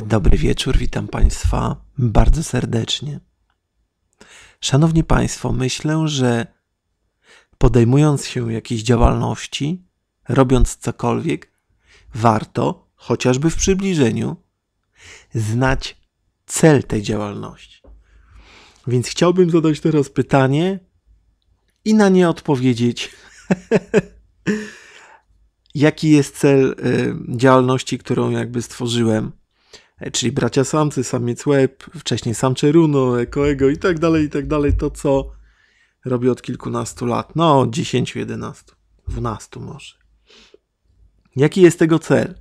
Dobry wieczór, witam Państwa bardzo serdecznie. Szanowni Państwo, myślę, że podejmując się jakiejś działalności, robiąc cokolwiek, warto, chociażby w przybliżeniu, znać cel tej działalności. Więc chciałbym zadać teraz pytanie i na nie odpowiedzieć. Jaki jest cel y, działalności, którą jakby stworzyłem? E, czyli bracia samcy, samiec łeb, wcześniej samcze runo, ekoego i tak dalej, i tak dalej, to co robi od kilkunastu lat, no 10, 11, 12 może. Jaki jest tego cel?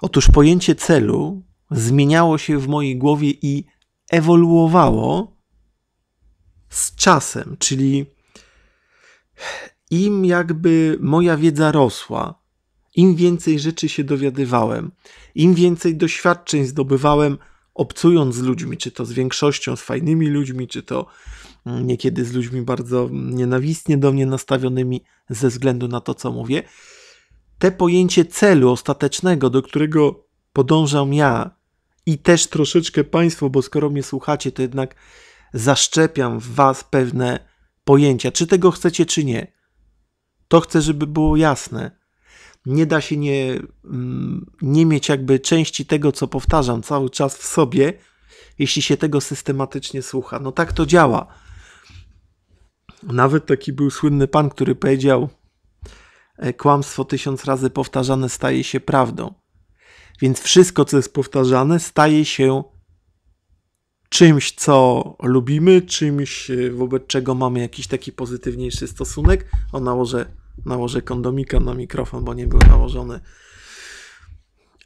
Otóż pojęcie celu zmieniało się w mojej głowie i ewoluowało z czasem, czyli im jakby moja wiedza rosła, im więcej rzeczy się dowiadywałem, im więcej doświadczeń zdobywałem, obcując z ludźmi, czy to z większością, z fajnymi ludźmi, czy to mm, niekiedy z ludźmi bardzo nienawistnie do mnie nastawionymi ze względu na to, co mówię, te pojęcie celu ostatecznego, do którego podążam ja i też troszeczkę Państwo, bo skoro mnie słuchacie, to jednak zaszczepiam w Was pewne pojęcia, czy tego chcecie, czy nie. To chcę, żeby było jasne nie da się nie, mm, nie mieć jakby części tego, co powtarzam cały czas w sobie, jeśli się tego systematycznie słucha. No tak to działa. Nawet taki był słynny pan, który powiedział: e, Kłamstwo tysiąc razy powtarzane staje się prawdą. Więc wszystko, co jest powtarzane, staje się czymś, co lubimy, czymś, e, wobec czego mamy jakiś taki pozytywniejszy stosunek. O nałożę Nałożę kondomika na mikrofon, bo nie był nałożony.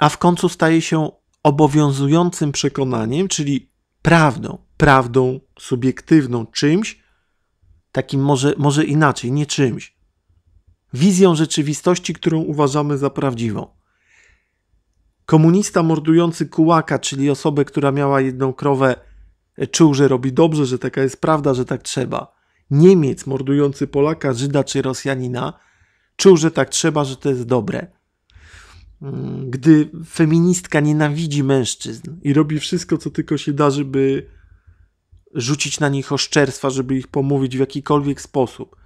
A w końcu staje się obowiązującym przekonaniem, czyli prawdą, prawdą subiektywną, czymś, takim może, może inaczej, nie czymś. Wizją rzeczywistości, którą uważamy za prawdziwą. Komunista mordujący kułaka, czyli osobę, która miała jedną krowę, e, czuł, że robi dobrze, że taka jest prawda, że tak trzeba. Niemiec mordujący Polaka, Żyda czy Rosjanina, czuł, że tak trzeba, że to jest dobre. Mm, gdy feministka nienawidzi mężczyzn i robi wszystko, co tylko się da, żeby rzucić na nich oszczerstwa, żeby ich pomówić w jakikolwiek sposób,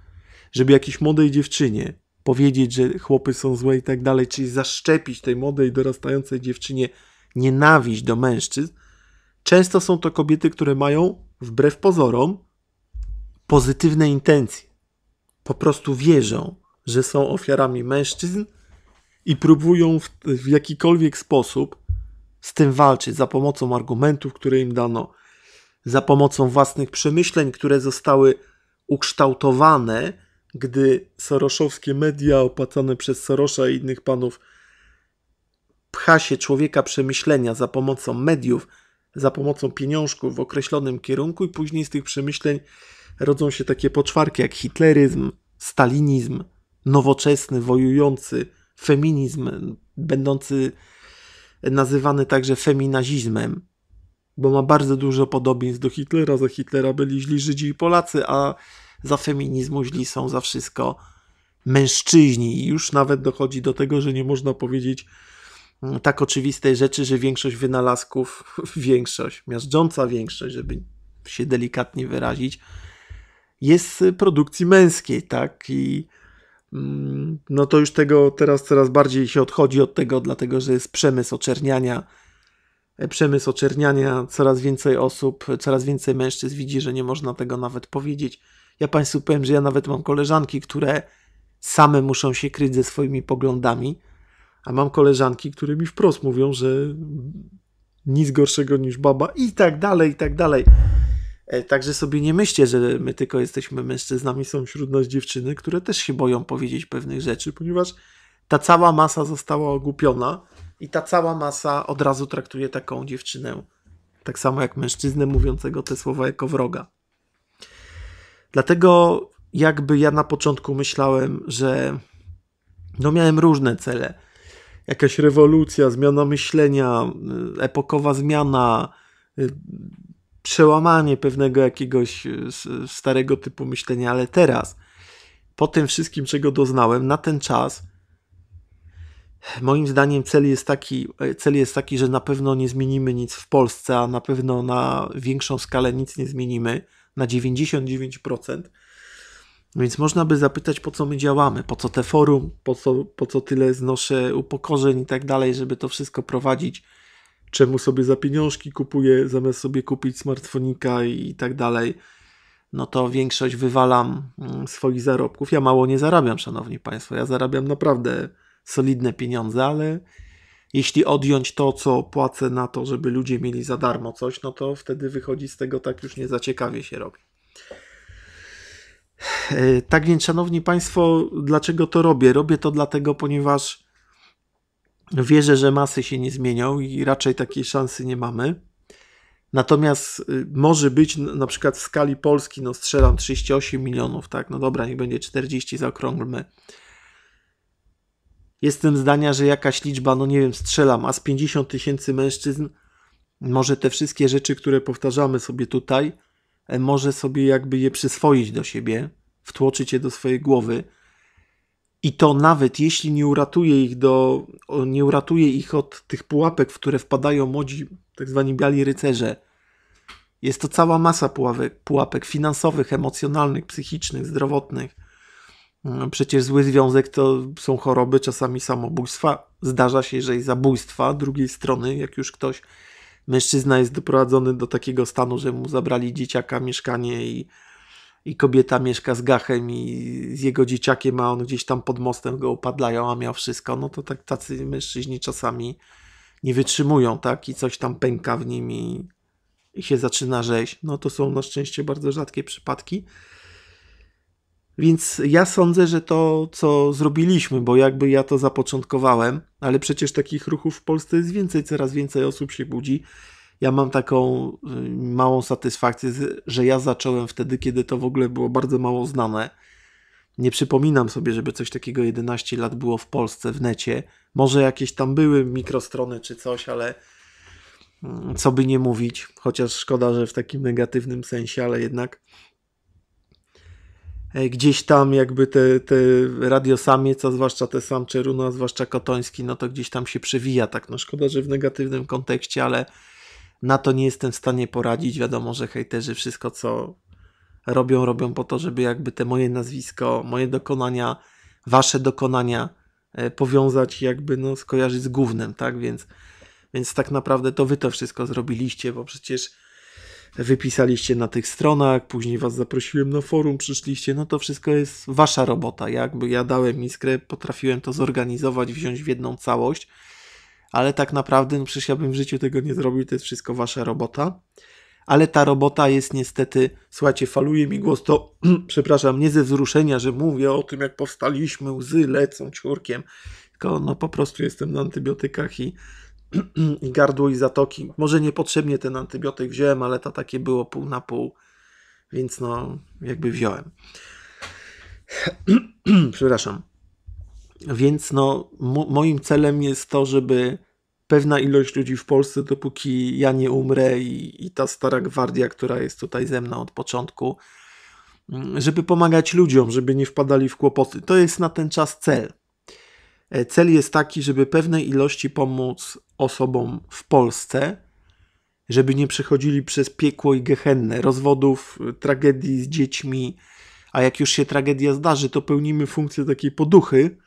żeby jakiejś młodej dziewczynie powiedzieć, że chłopy są złe i tak dalej, czyli zaszczepić tej młodej, dorastającej dziewczynie nienawiść do mężczyzn, często są to kobiety, które mają, wbrew pozorom, pozytywne intencje. Po prostu wierzą, że są ofiarami mężczyzn i próbują w, w jakikolwiek sposób z tym walczyć za pomocą argumentów, które im dano, za pomocą własnych przemyśleń, które zostały ukształtowane, gdy soroszowskie media opłacane przez Sorosza i innych panów pcha się człowieka przemyślenia za pomocą mediów, za pomocą pieniążków w określonym kierunku i później z tych przemyśleń rodzą się takie poczwarki jak hitleryzm, stalinizm, nowoczesny, wojujący, feminizm, będący nazywany także feminazizmem, bo ma bardzo dużo podobieństw do Hitlera. Za Hitlera byli źli Żydzi i Polacy, a za feminizmu źli są za wszystko mężczyźni. I już nawet dochodzi do tego, że nie można powiedzieć mm, tak oczywistej rzeczy, że większość wynalazków, większość, miażdżąca większość, żeby się delikatnie wyrazić, jest produkcji męskiej, tak? I mm, no to już tego teraz coraz bardziej się odchodzi od tego, dlatego że jest przemysł oczerniania. E, przemysł oczerniania, coraz więcej osób, coraz więcej mężczyzn widzi, że nie można tego nawet powiedzieć. Ja Państwu powiem, że ja nawet mam koleżanki, które same muszą się kryć ze swoimi poglądami, a mam koleżanki, które mi wprost mówią, że nic gorszego niż baba i tak dalej, i tak dalej. E, także sobie nie myślcie, że my tylko jesteśmy mężczyznami, są wśród nas dziewczyny, które też się boją powiedzieć pewnych rzeczy, ponieważ ta cała masa została ogłupiona i ta cała masa od razu traktuje taką dziewczynę tak samo jak mężczyznę mówiącego te słowa jako wroga. Dlatego jakby ja na początku myślałem, że no miałem różne cele. Jakaś rewolucja, zmiana myślenia, y, epokowa zmiana, y, przełamanie pewnego jakiegoś e, starego typu myślenia, ale teraz, po tym wszystkim, czego doznałem, na ten czas, moim zdaniem cel jest taki, e, cel jest taki że na pewno nie zmienimy nic w Polsce, a na pewno na większą skalę nic nie zmienimy, na 99%. Więc można by zapytać, po co my działamy, po co te forum, po co, po co tyle znoszę upokorzeń i tak dalej, żeby to wszystko prowadzić czemu sobie za pieniążki kupuję, zamiast sobie kupić smartfonika i tak dalej, no to większość wywalam mm, swoich zarobków. Ja mało nie zarabiam, szanowni państwo. Ja zarabiam naprawdę solidne pieniądze, ale jeśli odjąć to, co płacę na to, żeby ludzie mieli za darmo coś, no to wtedy wychodzi z tego tak już nie za ciekawie się robi. E, tak więc, szanowni państwo, dlaczego to robię? Robię to dlatego, ponieważ Wierzę, że masy się nie zmienią i raczej takiej szansy nie mamy. Natomiast y, może być na przykład w skali Polski, no strzelam 38 milionów, tak? No dobra, niech będzie 40, zaokrąglmy. Jestem zdania, że jakaś liczba, no nie wiem, strzelam, a z 50 tysięcy mężczyzn, może te wszystkie rzeczy, które powtarzamy sobie tutaj, e, może sobie jakby je przyswoić do siebie, wtłoczyć je do swojej głowy i to nawet jeśli nie uratuje ich, do, nie uratuje ich od tych pułapek, w które wpadają młodzi, tak zwani biali rycerze. Jest to cała masa pułapek, pułapek finansowych, emocjonalnych, psychicznych, zdrowotnych. Mm, przecież zły związek to są choroby, czasami samobójstwa. Zdarza się, że i zabójstwa. Drugiej strony, jak już ktoś, mężczyzna jest doprowadzony do takiego stanu, że mu zabrali dzieciaka, mieszkanie i, i kobieta mieszka z Gachem i z jego dzieciakiem, a on gdzieś tam pod mostem go upadlają, a miał wszystko, no to tak tacy mężczyźni czasami nie wytrzymują, tak, i coś tam pęka w nim i, i się zaczyna rzeź. No to są na szczęście bardzo rzadkie przypadki. Więc ja sądzę, że to, co zrobiliśmy, bo jakby ja to zapoczątkowałem, ale przecież takich ruchów w Polsce jest więcej, coraz więcej osób się budzi ja mam taką y, małą satysfakcję, że ja zacząłem wtedy, kiedy to w ogóle było bardzo mało znane. Nie przypominam sobie, żeby coś takiego 11 lat było w Polsce w necie. Może jakieś tam były mikrostrony czy coś, ale mm, co by nie mówić, chociaż szkoda, że w takim negatywnym sensie, ale jednak gdzieś tam jakby te, te radiosamiec, a zwłaszcza te sam runa, zwłaszcza Kotoński, no to gdzieś tam się przewija tak, no szkoda, że w negatywnym kontekście, ale na to nie jestem w stanie poradzić. Wiadomo, że hejterzy wszystko co robią, robią po to, żeby jakby te moje nazwisko, moje dokonania, wasze dokonania e, powiązać jakby no skojarzyć z głównym, tak? Więc, więc tak naprawdę to wy to wszystko zrobiliście, bo przecież wypisaliście na tych stronach, później was zaprosiłem na forum, przyszliście, no to wszystko jest wasza robota. Jakby ja dałem iskrę, potrafiłem to zorganizować, wziąć w jedną całość ale tak naprawdę no przecież ja bym w życiu tego nie zrobił, to jest wszystko wasza robota. Ale ta robota jest niestety, słuchajcie, faluje mi głos to, przepraszam, nie ze wzruszenia, że mówię o tym, jak powstaliśmy, łzy lecą ciurkiem, tylko no po prostu jestem na antybiotykach i, i gardło i zatoki. Może niepotrzebnie ten antybiotyk wziąłem, ale to takie było pół na pół, więc no jakby wziąłem. przepraszam. Więc no, mo moim celem jest to, żeby pewna ilość ludzi w Polsce, dopóki ja nie umrę i, i ta stara gwardia, która jest tutaj ze mną od początku, mm, żeby pomagać ludziom, żeby nie wpadali w kłopoty. To jest na ten czas cel. E, cel jest taki, żeby pewnej ilości pomóc osobom w Polsce, żeby nie przechodzili przez piekło i gehenne, rozwodów, e, tragedii z dziećmi, a jak już się tragedia zdarzy, to pełnimy funkcję takiej poduchy,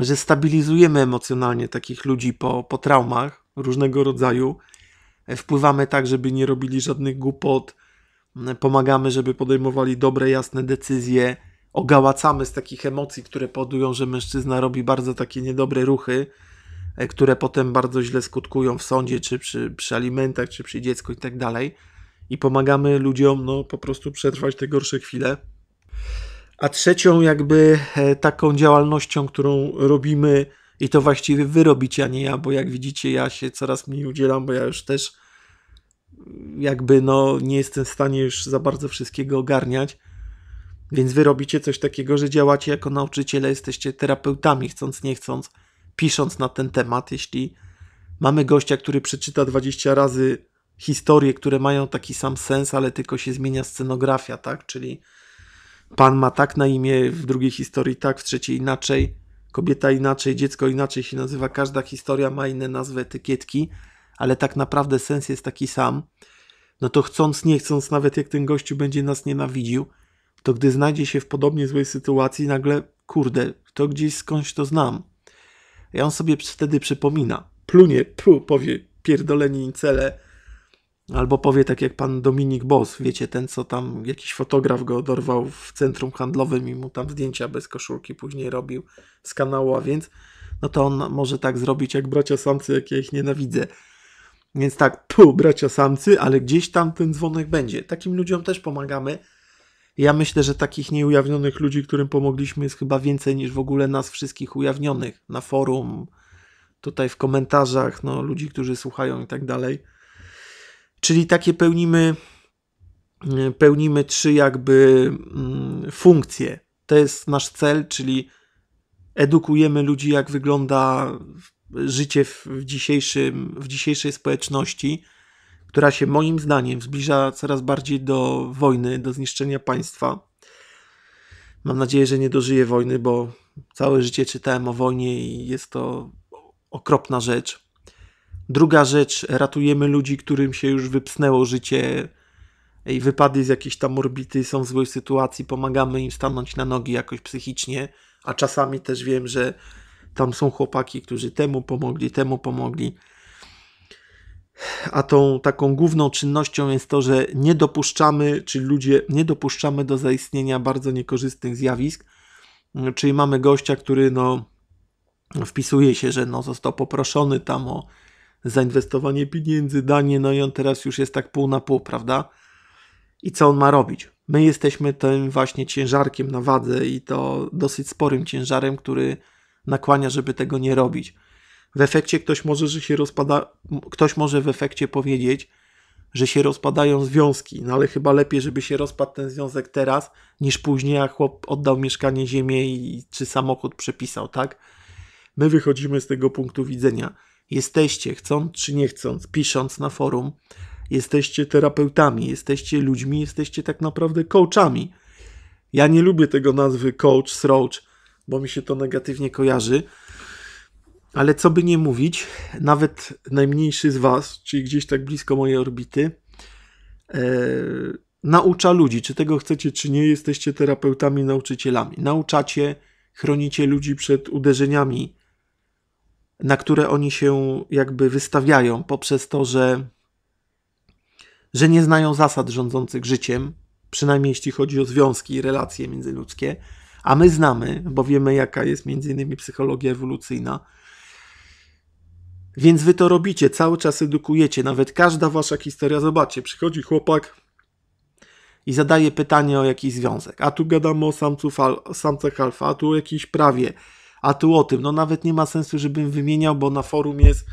że stabilizujemy emocjonalnie takich ludzi po, po traumach różnego rodzaju. E, wpływamy tak, żeby nie robili żadnych głupot, e, pomagamy, żeby podejmowali dobre, jasne decyzje, ogałacamy z takich emocji, które powodują, że mężczyzna robi bardzo takie niedobre ruchy, e, które potem bardzo źle skutkują w sądzie, czy przy, przy alimentach, czy przy dziecku i tak dalej. I pomagamy ludziom no, po prostu przetrwać te gorsze chwile a trzecią jakby e, taką działalnością, którą robimy i to właściwie wy robicie, a nie ja, bo jak widzicie ja się coraz mniej udzielam, bo ja już też mm, jakby no nie jestem w stanie już za bardzo wszystkiego ogarniać. Więc wy robicie coś takiego, że działacie jako nauczyciele, jesteście terapeutami, chcąc nie chcąc, pisząc na ten temat. Jeśli mamy gościa, który przeczyta 20 razy historie, które mają taki sam sens, ale tylko się zmienia scenografia, tak? Czyli Pan ma tak na imię w drugiej historii, tak, w trzeciej inaczej, kobieta inaczej, dziecko inaczej się nazywa. Każda historia ma inne nazwy, etykietki, ale tak naprawdę sens jest taki sam. No to chcąc, nie chcąc, nawet jak ten gościu będzie nas nienawidził, to gdy znajdzie się w podobnie złej sytuacji, nagle, kurde, to gdzieś skądś to znam. Ja on sobie wtedy przypomina. Plunie, pu, powie, pierdoleni incele, Albo powie tak jak pan Dominik Bos, wiecie, ten co tam jakiś fotograf go dorwał w centrum handlowym i mu tam zdjęcia bez koszulki później robił z kanału, a więc no to on może tak zrobić jak bracia samcy, jak ja ich nienawidzę. Więc tak, tu bracia samcy, ale gdzieś tam ten dzwonek będzie. Takim ludziom też pomagamy. Ja myślę, że takich nieujawnionych ludzi, którym pomogliśmy, jest chyba więcej niż w ogóle nas wszystkich ujawnionych na forum, tutaj w komentarzach, no, ludzi, którzy słuchają i tak dalej. Czyli takie pełnimy, mm, pełnimy trzy jakby mm, funkcje. To jest nasz cel, czyli edukujemy ludzi, jak wygląda życie w, dzisiejszym, w dzisiejszej społeczności, która się moim zdaniem zbliża coraz bardziej do wojny, do zniszczenia państwa. Mam nadzieję, że nie dożyję wojny, bo całe życie czytałem o wojnie i jest to okropna rzecz. Druga rzecz, ratujemy ludzi, którym się już wypsnęło życie i wypady z jakiejś tam orbity, są w złej sytuacji, pomagamy im stanąć na nogi jakoś psychicznie, a czasami też wiem, że tam są chłopaki, którzy temu pomogli, temu pomogli. A tą taką główną czynnością jest to, że nie dopuszczamy, czy ludzie nie dopuszczamy do zaistnienia bardzo niekorzystnych zjawisk. Czyli mamy gościa, który no, wpisuje się, że no, został poproszony tam o zainwestowanie pieniędzy, danie, no i on teraz już jest tak pół na pół, prawda? I co on ma robić? My jesteśmy tym właśnie ciężarkiem na wadze i to dosyć sporym ciężarem, który nakłania, żeby tego nie robić. W efekcie ktoś może, że się rozpada, ktoś może w efekcie powiedzieć, że się rozpadają związki, no ale chyba lepiej, żeby się rozpadł ten związek teraz, niż później, a chłop oddał mieszkanie, ziemię i czy samochód przepisał, tak? My wychodzimy z tego punktu widzenia. Jesteście, chcąc czy nie chcąc, pisząc na forum, jesteście terapeutami, jesteście ludźmi, jesteście tak naprawdę coachami. Ja nie lubię tego nazwy coach, sroach, bo mi się to negatywnie kojarzy. Ale co by nie mówić, nawet najmniejszy z Was, czyli gdzieś tak blisko mojej orbity, e, naucza ludzi, czy tego chcecie, czy nie, jesteście terapeutami, nauczycielami. Nauczacie, chronicie ludzi przed uderzeniami na które oni się jakby wystawiają poprzez to, że, że nie znają zasad rządzących życiem, przynajmniej jeśli chodzi o związki i relacje międzyludzkie, a my znamy, bo wiemy, jaka jest między innymi psychologia ewolucyjna. Więc wy to robicie, cały czas edukujecie, nawet każda wasza historia, zobaczcie, przychodzi chłopak i zadaje pytanie o jakiś związek, a tu gadamy o samców al, samcach alfa, a tu o jakiejś prawie, a tu o tym. No nawet nie ma sensu, żebym wymieniał, bo na forum jest.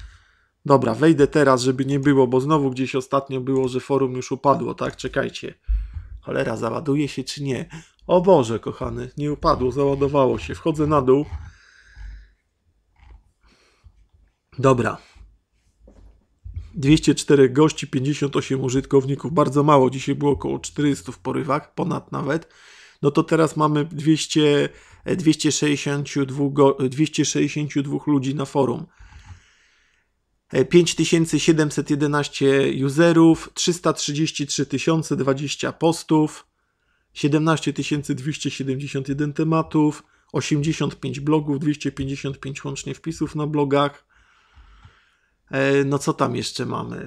Dobra, wejdę teraz, żeby nie było, bo znowu gdzieś ostatnio było, że forum już upadło, tak? Czekajcie. Cholera, załaduje się czy nie? O Boże, kochany, nie upadło, załadowało się. Wchodzę na dół. Dobra. 204 gości, 58 użytkowników. Bardzo mało. Dzisiaj było około 400 w porywach, ponad nawet no to teraz mamy 200, 262, 262 ludzi na forum. 5711 e, userów, 333 020 postów, 17 271 tematów, 85 blogów, 255 łącznie wpisów na blogach. E, no co tam jeszcze mamy?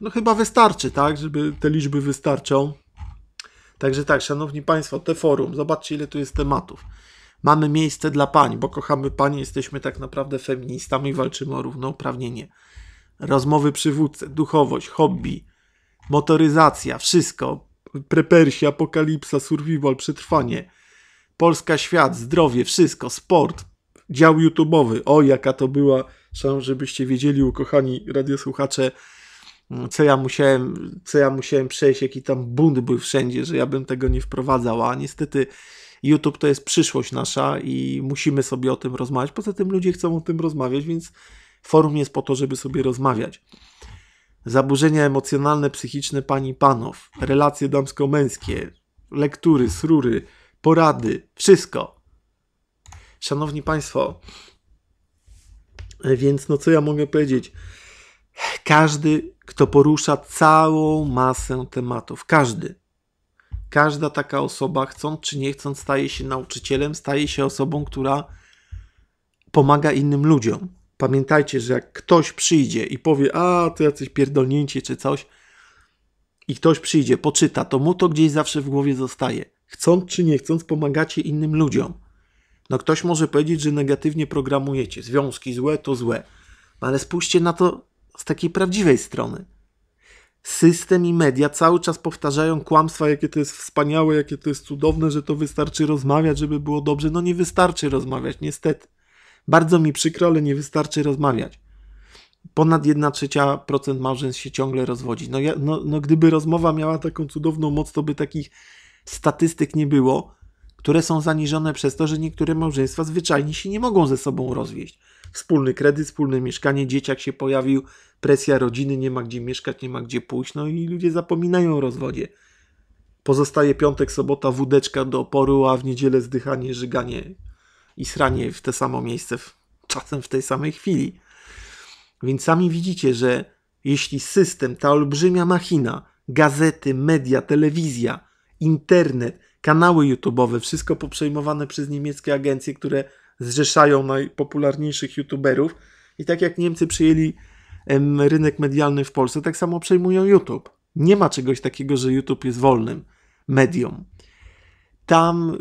No chyba wystarczy, tak? Żeby te liczby wystarczą. Także tak, szanowni państwo, te forum, zobaczcie ile tu jest tematów. Mamy miejsce dla pań, bo kochamy panie, jesteśmy tak naprawdę feministami i walczymy o równouprawnienie. Rozmowy przywódcy, duchowość, hobby, motoryzacja, wszystko. Prepersi, apokalipsa, survival, przetrwanie. Polska, świat, zdrowie, wszystko, sport, dział YouTube'owy. O, jaka to była, szanowni, żebyście wiedzieli, ukochani radiosłuchacze, co ja musiałem, co ja musiałem przejść, jaki tam bunt był wszędzie, że ja bym tego nie wprowadzał, a niestety YouTube to jest przyszłość nasza i musimy sobie o tym rozmawiać. Poza tym ludzie chcą o tym rozmawiać, więc forum jest po to, żeby sobie rozmawiać. Zaburzenia emocjonalne, psychiczne pani i panów, relacje damsko-męskie, lektury, srury, porady, wszystko. Szanowni Państwo, więc no co ja mogę powiedzieć? Każdy, kto porusza całą masę tematów, każdy, każda taka osoba, chcąc czy nie chcąc, staje się nauczycielem, staje się osobą, która pomaga innym ludziom. Pamiętajcie, że jak ktoś przyjdzie i powie, a to jacyś pierdolnięcie czy coś, i ktoś przyjdzie, poczyta, to mu to gdzieś zawsze w głowie zostaje. Chcąc czy nie chcąc, pomagacie innym ludziom. No ktoś może powiedzieć, że negatywnie programujecie. Związki złe to złe. No, ale spójrzcie na to z takiej prawdziwej strony. System i media cały czas powtarzają kłamstwa, jakie to jest wspaniałe, jakie to jest cudowne, że to wystarczy rozmawiać, żeby było dobrze. No nie wystarczy rozmawiać, niestety. Bardzo mi przykro, ale nie wystarczy rozmawiać. Ponad 1 trzecia procent małżeństw się ciągle rozwodzi. No, ja, no, no gdyby rozmowa miała taką cudowną moc, to by takich statystyk nie było, które są zaniżone przez to, że niektóre małżeństwa zwyczajnie się nie mogą ze sobą rozwieść wspólny kredyt, wspólne mieszkanie, dzieciak się pojawił, presja rodziny, nie ma gdzie mieszkać, nie ma gdzie pójść, no i ludzie zapominają o rozwodzie. Pozostaje piątek, sobota, wódeczka do oporu, a w niedzielę zdychanie, żyganie i sranie w to samo miejsce, czasem w tej samej chwili. Więc sami widzicie, że jeśli system, ta olbrzymia machina, gazety, media, telewizja, internet, kanały YouTube'owe, wszystko poprzejmowane przez niemieckie agencje, które zrzeszają najpopularniejszych youtuberów. I tak jak Niemcy przyjęli rynek medialny w Polsce, tak samo przejmują YouTube. Nie ma czegoś takiego, że YouTube jest wolnym medium. Tam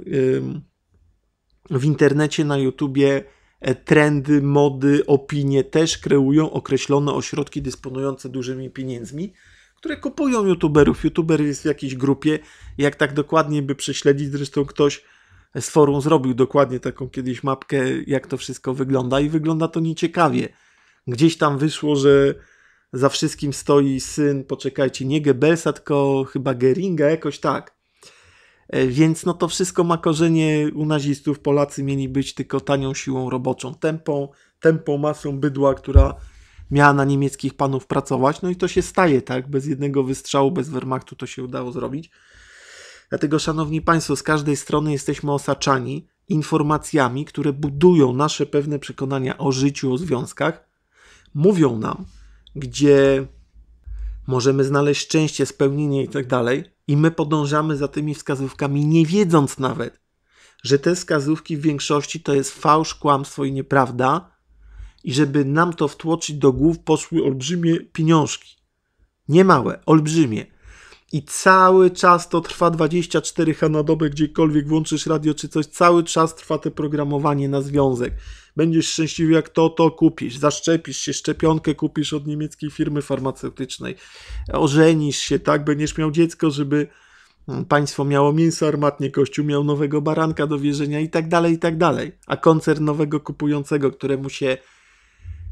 w internecie, na YouTubie e, trendy, mody, opinie też kreują określone ośrodki dysponujące dużymi pieniędzmi, które kupują YouTuberów. YouTuber jest w jakiejś grupie. Jak tak dokładnie by prześledzić, zresztą ktoś z forum zrobił dokładnie taką kiedyś mapkę, jak to wszystko wygląda i wygląda to nieciekawie. Gdzieś tam wyszło, że za wszystkim stoi syn, poczekajcie, nie Gebelsa, tylko chyba Geringa, jakoś tak. E, więc no to wszystko ma korzenie u nazistów. Polacy mieli być tylko tanią siłą roboczą, tempą, tempą masą bydła, która miała na niemieckich panów pracować. No i to się staje, tak? Bez jednego wystrzału, bez Wehrmachtu to się udało zrobić. Dlatego, szanowni państwo, z każdej strony jesteśmy osaczani informacjami, które budują nasze pewne przekonania o życiu, o związkach, mówią nam, gdzie możemy znaleźć szczęście, spełnienie i tak dalej, I my podążamy za tymi wskazówkami, nie wiedząc nawet, że te wskazówki w większości to jest fałsz, kłamstwo i nieprawda, i żeby nam to wtłoczyć do głów, poszły olbrzymie pieniążki. Nie małe, olbrzymie i cały czas to trwa 24 h na dobę, gdziekolwiek włączysz radio czy coś, cały czas trwa to programowanie na związek. Będziesz szczęśliwy jak to, to kupisz, zaszczepisz się, szczepionkę kupisz od niemieckiej firmy farmaceutycznej, ożenisz się, tak, będziesz miał dziecko, żeby mm, państwo miało mięso armatnie, kościół miał nowego baranka do wierzenia i tak dalej, i tak dalej. A koncern nowego kupującego, któremu się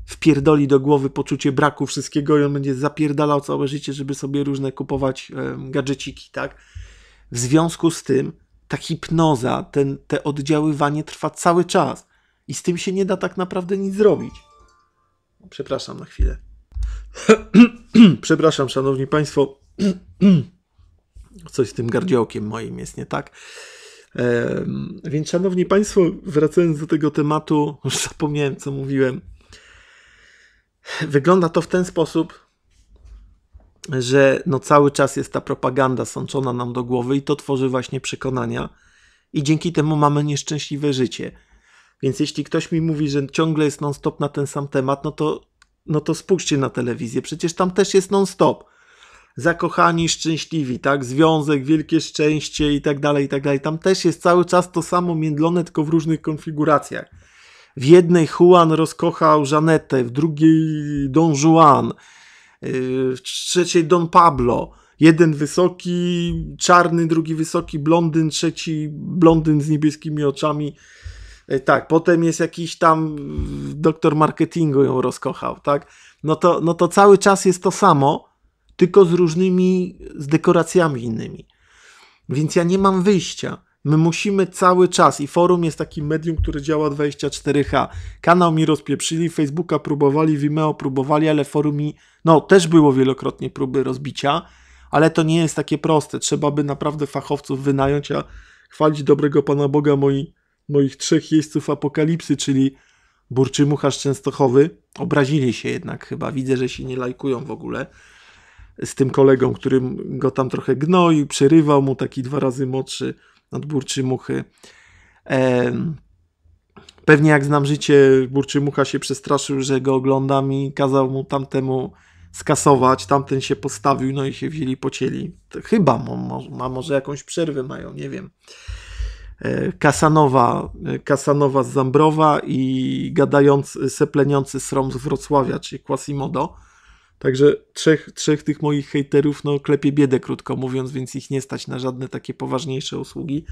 wpierdoli do głowy poczucie braku wszystkiego i on będzie zapierdalał całe życie, żeby sobie różne kupować gadżeciki, tak? W związku z tym ta hipnoza, ten, te oddziaływanie trwa cały czas i z tym się nie da tak naprawdę nic zrobić. Przepraszam na chwilę. Przepraszam, szanowni państwo. Coś z tym gardziołkiem moim jest nie tak. więc, szanowni państwo, wracając do tego tematu, już zapomniałem, co mówiłem Wygląda to w ten sposób, że no cały czas jest ta propaganda sączona nam do głowy i to tworzy właśnie przekonania i dzięki temu mamy nieszczęśliwe życie. Więc jeśli ktoś mi mówi, że ciągle jest non-stop na ten sam temat, no to, no to spójrzcie na telewizję, przecież tam też jest non-stop. Zakochani, szczęśliwi, tak? Związek, wielkie szczęście i tak dalej, i tak dalej. Tam też jest cały czas to samo międlone, tylko w różnych konfiguracjach. W jednej Juan rozkochał Żanetę, w drugiej Don Juan, y, w trzeciej Don Pablo. Jeden wysoki, czarny, drugi wysoki, blondyn, trzeci blondyn z niebieskimi oczami. Y, tak, potem jest jakiś tam doktor marketingu ją rozkochał, tak? No to, no to cały czas jest to samo, tylko z różnymi, z dekoracjami innymi. Więc ja nie mam wyjścia. My musimy cały czas i forum jest takim medium, które działa 24H. Kanał mi rozpieprzyli, Facebooka próbowali, Vimeo próbowali, ale forum mi, no też było wielokrotnie próby rozbicia, ale to nie jest takie proste. Trzeba by naprawdę fachowców wynająć, a chwalić dobrego Pana Boga moi, moich trzech jeźdźców apokalipsy, czyli burczy mucha Częstochowy. Obrazili się jednak chyba, widzę, że się nie lajkują w ogóle z tym kolegą, którym go tam trochę gnoił, przerywał mu taki dwa razy młodszy nadburczy muchy. Pewnie jak znam życie, burczy mucha się przestraszył, że go oglądam i kazał mu tamtemu skasować, tamten się postawił, no i się wzięli pocieli. chyba ma, może jakąś przerwę mają, nie wiem. E, Kasanowa, e, Kasanowa z Zambrowa i gadający, e, sepleniący srom z Wrocławia, czyli Quasimodo. Także trzech, trzech tych moich hejterów, no klepie biedę, krótko mówiąc, więc ich nie stać na żadne takie poważniejsze usługi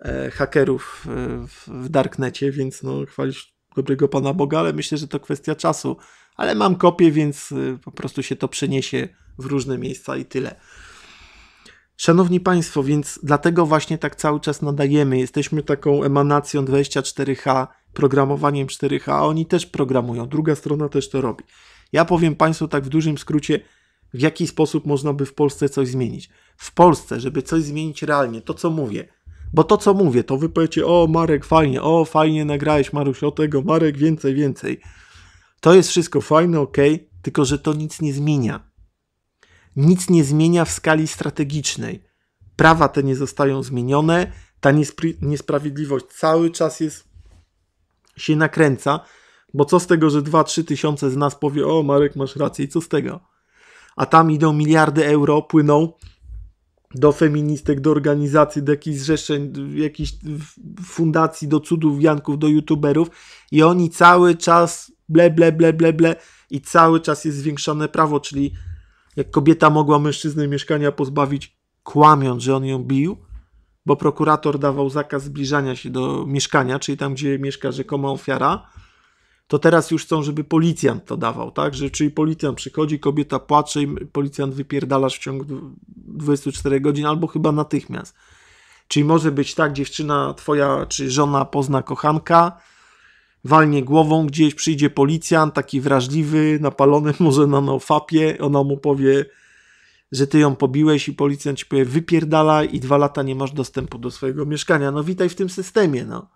e, hakerów e, w, w darknecie, więc no chwalisz dobrego Pana Boga, ale myślę, że to kwestia czasu. Ale mam kopię, więc y, po prostu się to przeniesie w różne miejsca i tyle. Szanowni Państwo, więc dlatego właśnie tak cały czas nadajemy. Jesteśmy taką emanacją 24H, programowaniem 4H, a oni też programują. Druga strona też to robi. Ja powiem Państwu tak w dużym skrócie, w jaki sposób można by w Polsce coś zmienić. W Polsce, żeby coś zmienić realnie, to co mówię, bo to co mówię, to wy powiecie, o Marek fajnie, o fajnie nagrałeś Maruś o tego, Marek więcej, więcej. To jest wszystko fajne, ok, tylko że to nic nie zmienia. Nic nie zmienia w skali strategicznej. Prawa te nie zostają zmienione, ta niespr- niesprawiedliwość cały czas jest, się nakręca, bo co z tego, że 2-3 tysiące z nas powie, o Marek, masz rację, i co z tego? A tam idą miliardy euro, płyną do feministek, do organizacji, do jakichś zrzeszeń, jakichś fundacji, do cudów, janków, do youtuberów i oni cały czas ble, ble, ble, ble, ble i cały czas jest zwiększone prawo, czyli jak kobieta mogła mężczyznę mieszkania pozbawić kłamiąc, że on ją bił, bo prokurator dawał zakaz zbliżania się do mieszkania, czyli tam, gdzie mieszka rzekoma ofiara, to teraz już chcą, żeby policjant to dawał, tak? Że, czyli policjant przychodzi, kobieta płacze i policjant wypierdalasz w ciągu 24 godzin albo chyba natychmiast. Czyli może być tak, dziewczyna twoja czy żona pozna kochanka, walnie głową gdzieś, przyjdzie policjant, taki wrażliwy, napalony może na nofapie, ona mu powie, że ty ją pobiłeś i policjant ci powie wypierdala i dwa lata nie masz dostępu do swojego mieszkania. No witaj w tym systemie, no.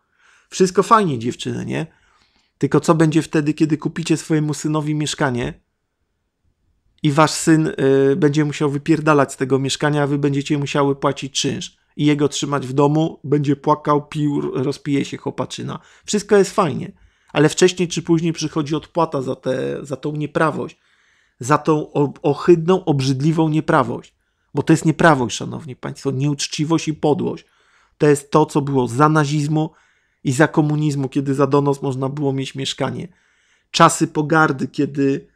Wszystko fajnie dziewczyny, nie? Tylko co będzie wtedy, kiedy kupicie swojemu synowi mieszkanie i wasz syn y, będzie musiał wypierdalać z tego mieszkania, a wy będziecie musiały płacić czynsz i jego trzymać w domu, będzie płakał, pił, rozpije się chłopaczyna. Wszystko jest fajnie, ale wcześniej czy później przychodzi odpłata za, te, za tą nieprawość, za tą ohydną, obrzydliwą nieprawość. Bo to jest nieprawość, szanowni państwo, nieuczciwość i podłość. To jest to, co było za nazizmu, i za komunizmu, kiedy za donos można było mieć mieszkanie. Czasy pogardy, kiedy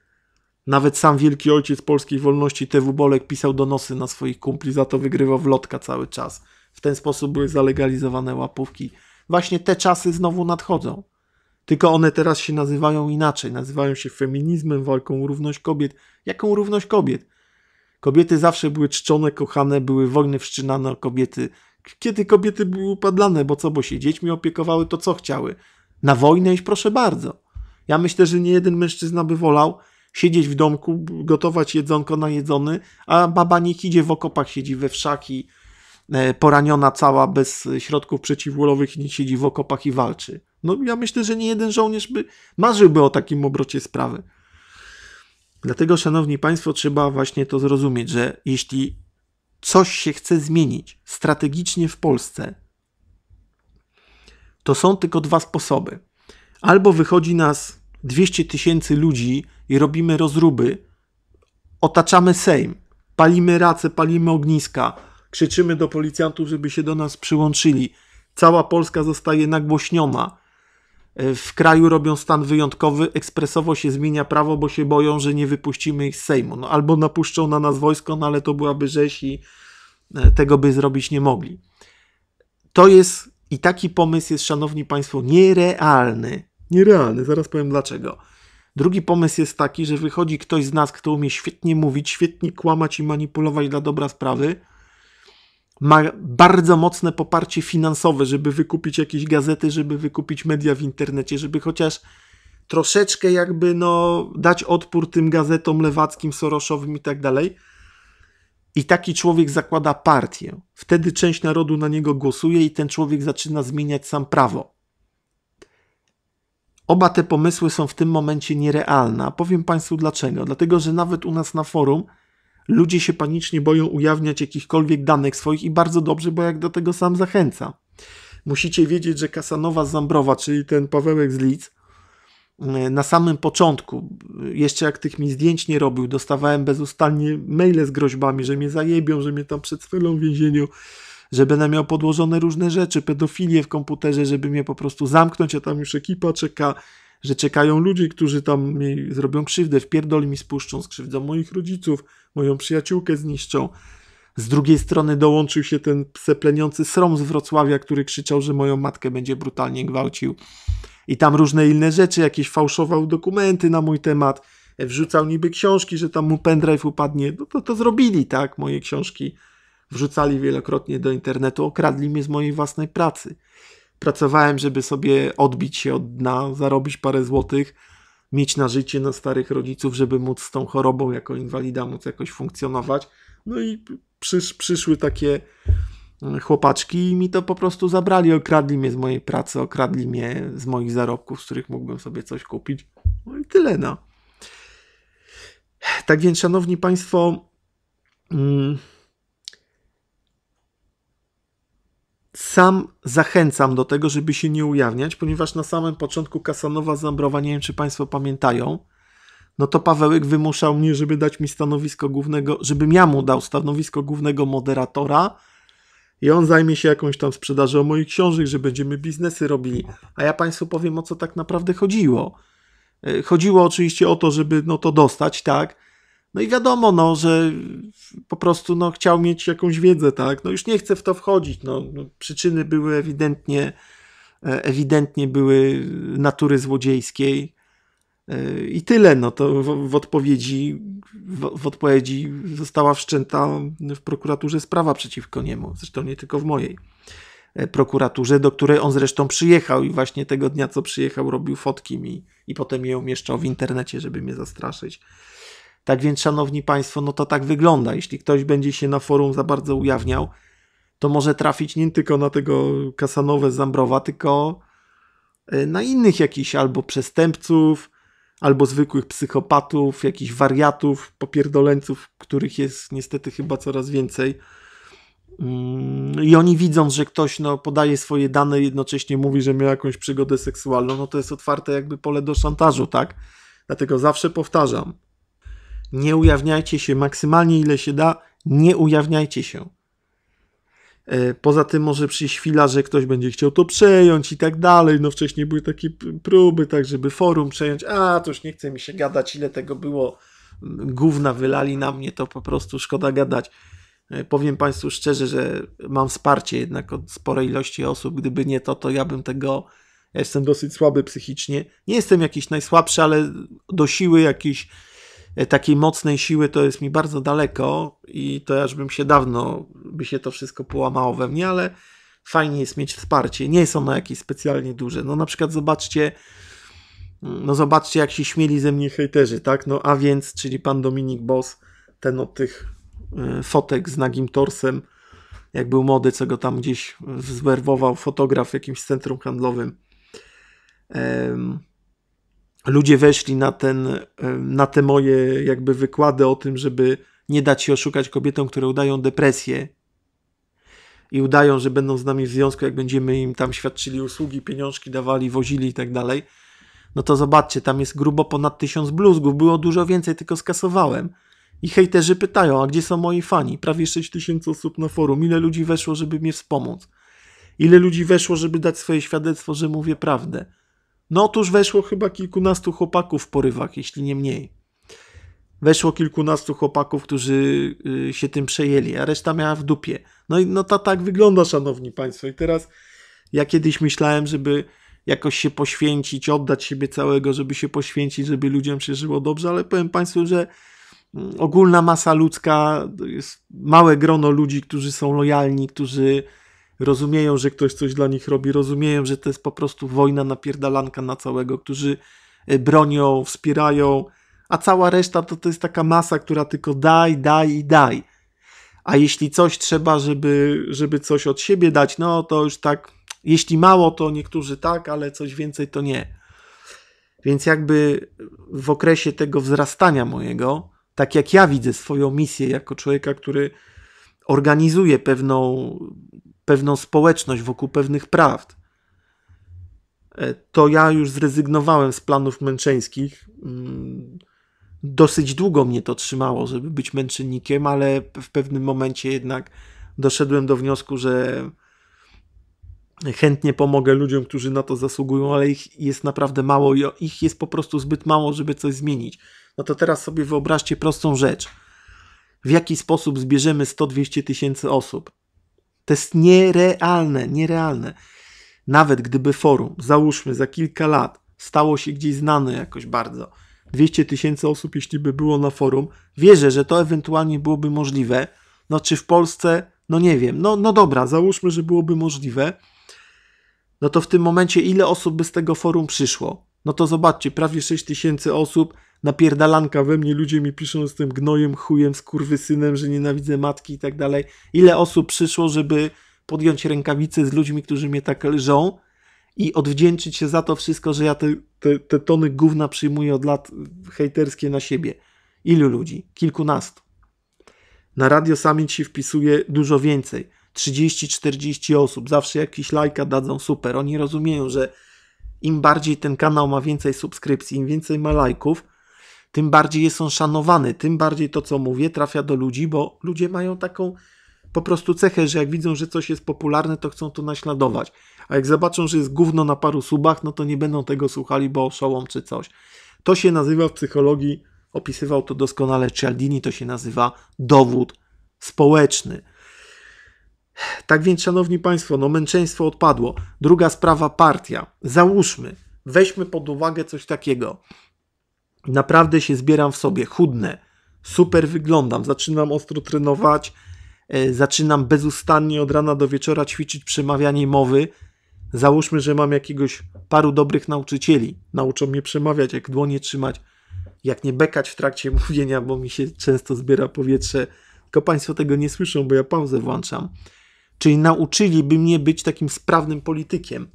nawet sam wielki ojciec polskiej wolności TW Bolek pisał donosy na swoich kumpli, za to wygrywał w lotka cały czas. W ten sposób były zalegalizowane łapówki. Właśnie te czasy znowu nadchodzą. Tylko one teraz się nazywają inaczej. Nazywają się feminizmem, walką o równość kobiet. Jaką równość kobiet? Kobiety zawsze były czczone, kochane, były wojny wszczynane o kobiety kiedy kobiety były upadlane, bo co, bo się dziećmi opiekowały, to co chciały? Na wojnę iść, proszę bardzo. Ja myślę, że nie jeden mężczyzna by wolał siedzieć w domku, gotować jedzonko na jedzony, a baba niech idzie w okopach, siedzi we wszaki, e, poraniona cała, bez środków przeciwbólowych, nie siedzi w okopach i walczy. No ja myślę, że nie jeden żołnierz by marzyłby o takim obrocie sprawy. Dlatego, szanowni państwo, trzeba właśnie to zrozumieć, że jeśli coś się chce zmienić strategicznie w Polsce, to są tylko dwa sposoby. Albo wychodzi nas 200 tysięcy ludzi i robimy rozruby, otaczamy Sejm, palimy race, palimy ogniska, krzyczymy do policjantów, żeby się do nas przyłączyli. Cała Polska zostaje nagłośniona w kraju robią stan wyjątkowy, ekspresowo się zmienia prawo, bo się boją, że nie wypuścimy ich z Sejmu. No, albo napuszczą na nas wojsko, no ale to byłaby rzeź i e, tego by zrobić nie mogli. To jest i taki pomysł jest, szanowni państwo, nierealny. Nierealny, zaraz powiem dlaczego. Drugi pomysł jest taki, że wychodzi ktoś z nas, kto umie świetnie mówić, świetnie kłamać i manipulować dla dobra sprawy ma bardzo mocne poparcie finansowe, żeby wykupić jakieś gazety, żeby wykupić media w internecie, żeby chociaż troszeczkę jakby no dać odpór tym gazetom lewackim, soroszowym i tak dalej. I taki człowiek zakłada partię. Wtedy część narodu na niego głosuje i ten człowiek zaczyna zmieniać sam prawo. Oba te pomysły są w tym momencie nierealne. A powiem Państwu dlaczego. Dlatego, że nawet u nas na forum Ludzie się panicznie boją ujawniać jakichkolwiek danych swoich i bardzo dobrze, bo jak do tego sam zachęca. Musicie wiedzieć, że Kasanowa Zambrowa, czyli ten Pawełek z Lidz, e, na samym początku, e, jeszcze jak tych mi zdjęć nie robił, dostawałem bezustannie maile z groźbami, że mnie zajebią, że mnie tam przedstrzelą w więzieniu, że będę miał podłożone różne rzeczy, pedofilie w komputerze, żeby mnie po prostu zamknąć, a tam już ekipa czeka, że czekają ludzie, którzy tam mi zrobią krzywdę, w pierdol mi spuszczą, skrzywdzą moich rodziców, moją przyjaciółkę zniszczą. Z drugiej strony dołączył się ten sepleniący srom z Wrocławia, który krzyczał, że moją matkę będzie brutalnie gwałcił. I tam różne inne rzeczy, jakieś fałszował dokumenty na mój temat, wrzucał niby książki, że tam mu pendrive upadnie. No to, to zrobili, tak, moje książki. Wrzucali wielokrotnie do internetu, okradli mnie z mojej własnej pracy. Pracowałem, żeby sobie odbić się od dna, zarobić parę złotych mieć na życie na starych rodziców, żeby móc z tą chorobą jako inwalida móc jakoś funkcjonować. No i przysz, przyszły takie mm, chłopaczki i mi to po prostu zabrali, okradli mnie z mojej pracy, okradli mnie z moich zarobków, z których mógłbym sobie coś kupić. No i tyle no. Tak więc, szanowni państwo, mm, sam zachęcam do tego, żeby się nie ujawniać, ponieważ na samym początku Kasanowa Zambrowa, nie wiem czy Państwo pamiętają, no to Pawełek wymuszał mnie, żeby dać mi stanowisko głównego, żebym ja mu dał stanowisko głównego moderatora i on zajmie się jakąś tam sprzedażą moich książek, że będziemy biznesy robili. A ja Państwu powiem, o co tak naprawdę chodziło. E, chodziło oczywiście o to, żeby no to dostać, tak, no i wiadomo, no, że po prostu no, chciał mieć jakąś wiedzę, tak? No już nie chcę w to wchodzić. No, no przyczyny były ewidentnie, e, ewidentnie były natury złodziejskiej. E, I tyle, no to w, w odpowiedzi, w, w, odpowiedzi została wszczęta w prokuraturze sprawa przeciwko niemu, zresztą nie tylko w mojej e, prokuraturze, do której on zresztą przyjechał i właśnie tego dnia, co przyjechał, robił fotki mi i potem je umieszczał w internecie, żeby mnie zastraszyć. Tak więc, szanowni państwo, no to tak wygląda. Jeśli ktoś będzie się na forum za bardzo ujawniał, to może trafić nie tylko na tego kasanowe z Zambrowa, tylko e, na innych jakichś albo przestępców, albo zwykłych psychopatów, jakichś wariatów, popierdoleńców, których jest niestety chyba coraz więcej. Mm, I oni widząc, że ktoś no, podaje swoje dane, jednocześnie mówi, że miał jakąś przygodę seksualną, no to jest otwarte jakby pole do szantażu, tak? Dlatego zawsze powtarzam, nie ujawniajcie się maksymalnie ile się da, nie ujawniajcie się. E, poza tym może przyjść chwila, że ktoś będzie chciał to przejąć i tak dalej. No wcześniej były takie próby, tak żeby forum przejąć. A, to już nie chce mi się gadać, ile tego było. Gówna wylali na mnie, to po prostu szkoda gadać. E, powiem Państwu szczerze, że mam wsparcie jednak od sporej ilości osób. Gdyby nie to, to ja bym tego... Ja jestem dosyć słaby psychicznie. Nie jestem jakiś najsłabszy, ale do siły jakiś E, takiej mocnej siły to jest mi bardzo daleko i to aż bym się dawno, by się to wszystko połamało we mnie, ale fajnie jest mieć wsparcie. Nie są ono jakieś specjalnie duże. No na przykład zobaczcie, mm, no zobaczcie jak się śmieli ze mnie hejterzy, tak? No a więc, czyli pan Dominik Boss, ten od tych e, fotek z nagim torsem, jak był młody, co go tam gdzieś zwerwował fotograf w jakimś centrum handlowym. Um, ludzie weszli na, ten, e, na te moje jakby wykłady o tym, żeby nie dać się oszukać kobietom, które udają depresję i udają, że będą z nami w związku, jak będziemy im tam świadczyli usługi, pieniążki dawali, wozili i tak dalej. No to zobaczcie, tam jest grubo ponad tysiąc bluzgów, było dużo więcej, tylko skasowałem. I hejterzy pytają, a gdzie są moi fani? Prawie 6 tysięcy osób na forum. Ile ludzi weszło, żeby mnie wspomóc? Ile ludzi weszło, żeby dać swoje świadectwo, że mówię prawdę? No otóż weszło chyba kilkunastu chłopaków w porywach, jeśli nie mniej. Weszło kilkunastu chłopaków, którzy y, się tym przejęli, a reszta miała w dupie. No i no ta tak wygląda, szanowni państwo. I teraz ja kiedyś myślałem, żeby jakoś się poświęcić, oddać siebie całego, żeby się poświęcić, żeby ludziom się żyło dobrze, ale powiem państwu, że mm, ogólna masa ludzka, to jest małe grono ludzi, którzy są lojalni, którzy rozumieją, że ktoś coś dla nich robi, rozumieją, że to jest po prostu wojna napierdalanka na całego, którzy e, bronią, wspierają, a cała reszta to, to jest taka masa, która tylko daj, daj i daj. A jeśli coś trzeba, żeby, żeby coś od siebie dać, no to już tak, jeśli mało, to niektórzy tak, ale coś więcej to nie. Więc jakby w okresie tego wzrastania mojego, tak jak ja widzę swoją misję jako człowieka, który organizuje pewną pewną społeczność wokół pewnych prawd. E, to ja już zrezygnowałem z planów męczeńskich. Mm, dosyć długo mnie to trzymało, żeby być męczennikiem, ale w pewnym momencie jednak doszedłem do wniosku, że chętnie pomogę ludziom, którzy na to zasługują, ale ich jest naprawdę mało i ich jest po prostu zbyt mało, żeby coś zmienić. No to teraz sobie wyobraźcie prostą rzecz. W jaki sposób zbierzemy 100-200 tysięcy osób? To jest nierealne, nierealne. Nawet gdyby forum, załóżmy, za kilka lat stało się gdzieś znane jakoś bardzo, 200 tysięcy osób, jeśli by było na forum, wierzę, że to ewentualnie byłoby możliwe. No czy w Polsce, no nie wiem, no, no dobra, załóżmy, że byłoby możliwe. No to w tym momencie ile osób by z tego forum przyszło? No to zobaczcie, prawie 6 tysięcy osób, napierdalanka we mnie, ludzie mi piszą z tym gnojem, chujem, synem, że nienawidzę matki i tak dalej. Ile osób przyszło, żeby podjąć rękawice z ludźmi, którzy mnie tak lżą i odwdzięczyć się za to wszystko, że ja te, te, te tony gówna przyjmuję od lat hejterskie na siebie. Ilu ludzi? Kilkunastu. Na radio sami ci wpisuje dużo więcej. 30-40 osób. Zawsze jakiś lajka dadzą, super. Oni rozumieją, że im bardziej ten kanał ma więcej subskrypcji, im więcej ma lajków, tym bardziej jest on szanowany, tym bardziej to, co mówię, trafia do ludzi, bo ludzie mają taką po prostu cechę, że jak widzą, że coś jest popularne, to chcą to naśladować. A jak zobaczą, że jest gówno na paru subach, no to nie będą tego słuchali, bo oszołom czy coś. To się nazywa w psychologii, opisywał to doskonale Cialdini, to się nazywa dowód społeczny. Tak więc, szanowni państwo, no męczeństwo odpadło. Druga sprawa, partia. Załóżmy, weźmy pod uwagę coś takiego. Naprawdę się zbieram w sobie, chudne. super wyglądam, zaczynam ostro trenować, e, zaczynam bezustannie od rana do wieczora ćwiczyć przemawianie mowy. Załóżmy, że mam jakiegoś paru dobrych nauczycieli. Nauczą mnie przemawiać, jak dłonie trzymać, jak nie bekać w trakcie mówienia, bo mi się często zbiera powietrze. Tylko Państwo tego nie słyszą, bo ja pauzę włączam czyli nauczyliby mnie być takim sprawnym politykiem.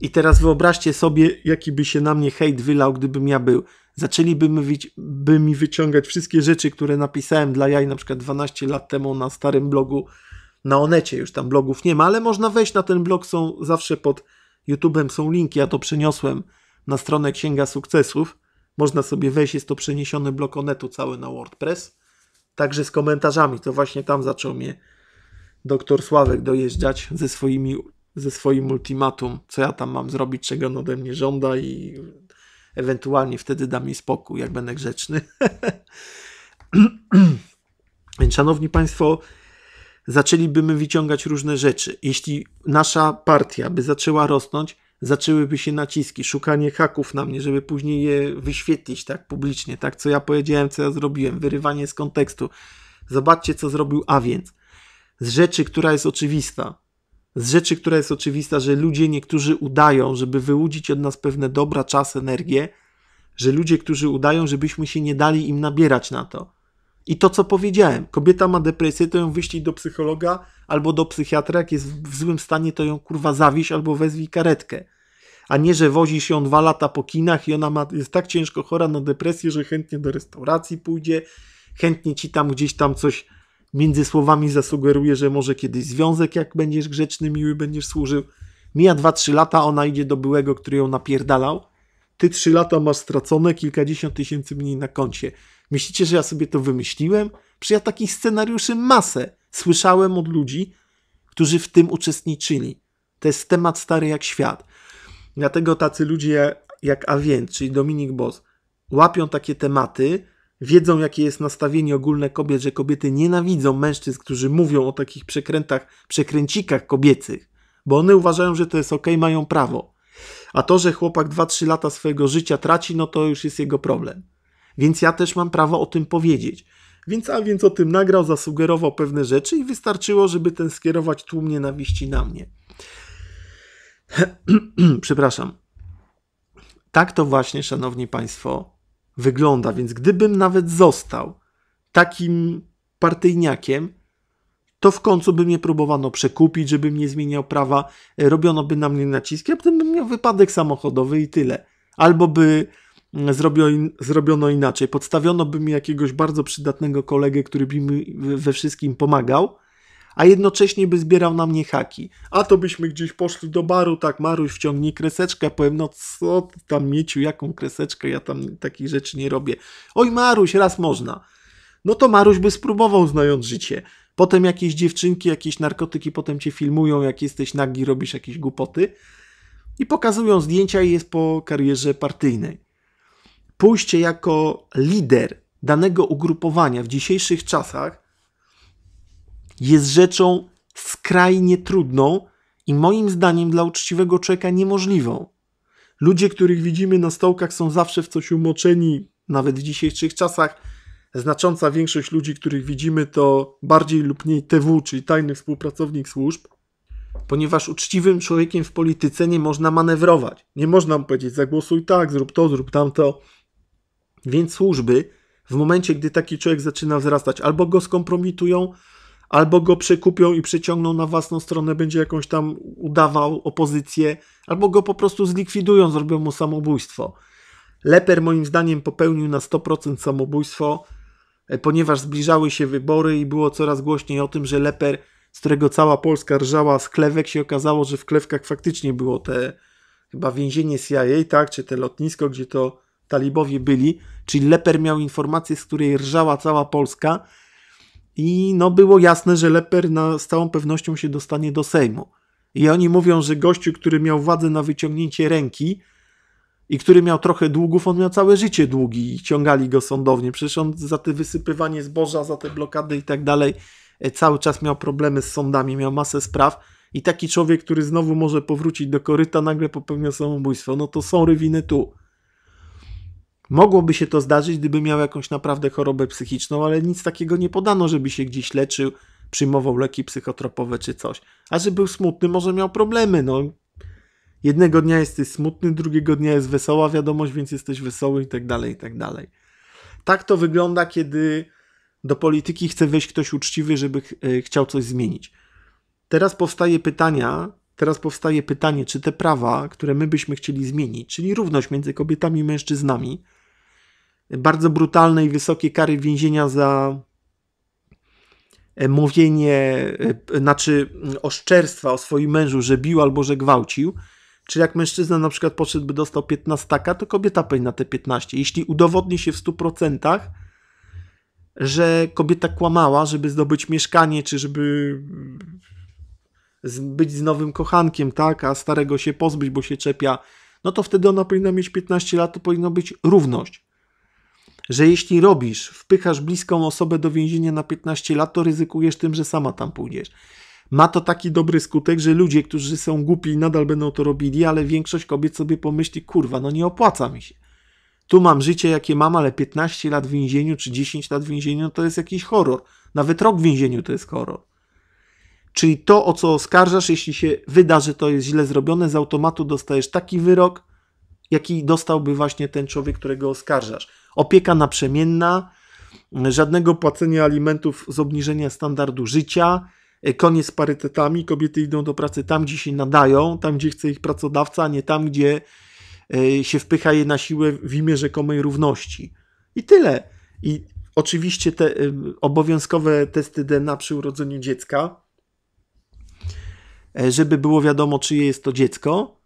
I teraz wyobraźcie sobie, jaki by się na mnie hejt wylał, gdybym ja był. Zaczęliby mi, by mi wyciągać wszystkie rzeczy, które napisałem dla jaj na przykład 12 lat temu na starym blogu na Onecie. Już tam blogów nie ma, ale można wejść na ten blog, są zawsze pod YouTube'em są linki, ja to przeniosłem na stronę Księga Sukcesów. Można sobie wejść, jest to przeniesiony blok Onetu cały na WordPress. Także z komentarzami, to właśnie tam zaczął mnie doktor Sławek dojeżdżać ze swoimi ze swoim ultimatum, co ja tam mam zrobić, czego on ode mnie żąda i ewentualnie wtedy da mi spokój, jak będę grzeczny. Więc szanowni państwo, zaczęlibyśmy wyciągać różne rzeczy. Jeśli nasza partia by zaczęła rosnąć, zaczęłyby się naciski, szukanie haków na mnie, żeby później je wyświetlić tak publicznie, tak co ja powiedziałem, co ja zrobiłem, wyrywanie z kontekstu. Zobaczcie, co zrobił, a więc z rzeczy, która jest oczywista. Z rzeczy, która jest oczywista, że ludzie niektórzy udają, żeby wyłudzić od nas pewne dobra, czas, energię, że ludzie, którzy udają, żebyśmy się nie dali im nabierać na to. I to, co powiedziałem, kobieta ma depresję, to ją wyślij do psychologa albo do psychiatra, jak jest w złym stanie, to ją kurwa zawieź albo wezwij karetkę. A nie, że wozisz ją dwa lata po kinach i ona ma, jest tak ciężko chora na depresję, że chętnie do restauracji pójdzie, chętnie ci tam gdzieś tam coś Między słowami zasugeruje, że może kiedyś związek, jak będziesz grzeczny, miły, będziesz służył. Mija 2-3 lata, ona idzie do byłego, który ją napierdalał. Ty 3 lata masz stracone, kilkadziesiąt tysięcy mniej na koncie. Myślicie, że ja sobie to wymyśliłem? Przecież ja takich scenariuszy masę słyszałem od ludzi, którzy w tym uczestniczyli. To jest temat stary jak świat. Dlatego tacy ludzie jak Awien, czyli Dominik Boss, łapią takie tematy, wiedzą, jakie jest nastawienie ogólne kobiet, że kobiety nienawidzą mężczyzn, którzy mówią o takich przekrętach, przekręcikach kobiecych, bo one uważają, że to jest ok, mają prawo. A to, że chłopak 2-3 lata swojego życia traci, no to już jest jego problem. Więc ja też mam prawo o tym powiedzieć. Więc a więc o tym nagrał, zasugerował pewne rzeczy i wystarczyło, żeby ten skierować tłum nienawiści na mnie. Przepraszam. Tak to właśnie, szanowni państwo, wygląda, więc gdybym nawet został takim partyjniakiem, to w końcu by mnie próbowano przekupić, żebym nie zmieniał prawa, e, robiono by na mnie naciski, a potem bym miał wypadek samochodowy i tyle. Albo by mm, zrobiono inaczej, podstawiono by mi jakiegoś bardzo przydatnego kolegę, który by mi we wszystkim pomagał, a jednocześnie by zbierał na mnie haki. A to byśmy gdzieś poszli do baru, tak Maruś wciągnij kreseczkę, powiem no co tam mieciu, jaką kreseczkę, ja tam takich rzeczy nie robię. Oj Maruś, raz można. No to Maruś by spróbował znając życie. Potem jakieś dziewczynki, jakieś narkotyki potem cię filmują, jak jesteś nagi, robisz jakieś głupoty i pokazują zdjęcia i jest po karierze partyjnej. Pójście jako lider danego ugrupowania w dzisiejszych czasach jest rzeczą skrajnie trudną i moim zdaniem dla uczciwego człowieka niemożliwą. Ludzie, których widzimy na stołkach, są zawsze w coś umoczeni, nawet w dzisiejszych czasach. Znacząca większość ludzi, których widzimy, to bardziej lub mniej TW, czyli tajny współpracownik służb, ponieważ uczciwym człowiekiem w polityce nie można manewrować. Nie można mu powiedzieć, zagłosuj tak, zrób to, zrób tamto. Więc służby, w momencie, gdy taki człowiek zaczyna wzrastać, albo go skompromitują, albo go przekupią i przyciągną na własną stronę, będzie jakąś tam udawał opozycję, albo go po prostu zlikwidują, zrobią mu samobójstwo. Leper moim zdaniem popełnił na 100% samobójstwo, e, ponieważ zbliżały się wybory i było coraz głośniej o tym, że Leper, z którego cała Polska rżała z klewek, się okazało, że w klewkach faktycznie było te chyba więzienie CIA, tak, czy te lotnisko, gdzie to talibowie byli, czyli Leper miał informację, z której rżała cała Polska i no było jasne, że Leper na, z całą pewnością się dostanie do Sejmu. I oni mówią, że gościu, który miał wadę na wyciągnięcie ręki i który miał trochę długów, on miał całe życie długi i ciągali go sądownie. Przecież on za te wysypywanie zboża, za te blokady i tak dalej, e, cały czas miał problemy z sądami, miał masę spraw. I taki człowiek, który znowu może powrócić do koryta, nagle popełnia samobójstwo. No to są rywiny tu. Mogłoby się to zdarzyć, gdyby miał jakąś naprawdę chorobę psychiczną, ale nic takiego nie podano, żeby się gdzieś leczył, przyjmował leki psychotropowe czy coś. A że był smutny, może miał problemy, no. Jednego dnia jesteś smutny, drugiego dnia jest wesoła wiadomość, więc jesteś wesoły i tak dalej, i tak dalej. Tak to wygląda, kiedy do polityki chce wejść ktoś uczciwy, żeby ch e, chciał coś zmienić. Teraz powstaje pytania, teraz powstaje pytanie, czy te prawa, które my byśmy chcieli zmienić, czyli równość między kobietami i mężczyznami, bardzo brutalnej, wysokiej kary więzienia za e, mówienie, e, znaczy mm, oszczerstwa o swoim mężu, że bił albo że gwałcił, czy jak mężczyzna na przykład poszedł by dostał 15 taka, to kobieta powinna te 15. Jeśli udowodni się w 100%, że kobieta kłamała, żeby zdobyć mieszkanie, czy żeby być z nowym kochankiem, tak, a starego się pozbyć, bo się czepia, no to wtedy ona powinna mieć 15 lat, to powinna być równość że jeśli robisz, wpychasz bliską osobę do więzienia na 15 lat, to ryzykujesz tym, że sama tam pójdziesz. Ma to taki dobry skutek, że ludzie, którzy są głupi, nadal będą to robili, ale większość kobiet sobie pomyśli, kurwa, no nie opłaca mi się. Tu mam życie, jakie mam, ale 15 lat w więzieniu czy 10 lat w więzieniu to jest jakiś horror. Nawet rok w więzieniu to jest horror. Czyli to, o co oskarżasz, jeśli się wyda, że to jest źle zrobione, z automatu dostajesz taki wyrok, jaki dostałby właśnie ten człowiek, którego oskarżasz. Opieka naprzemienna, żadnego płacenia alimentów z obniżenia standardu życia, koniec z parytetami, kobiety idą do pracy tam, gdzie się nadają, tam, gdzie chce ich pracodawca, a nie tam, gdzie e, się wpycha je na siłę w imię rzekomej równości. I tyle. I oczywiście te e, obowiązkowe testy DNA przy urodzeniu dziecka, e, żeby było wiadomo, czyje jest to dziecko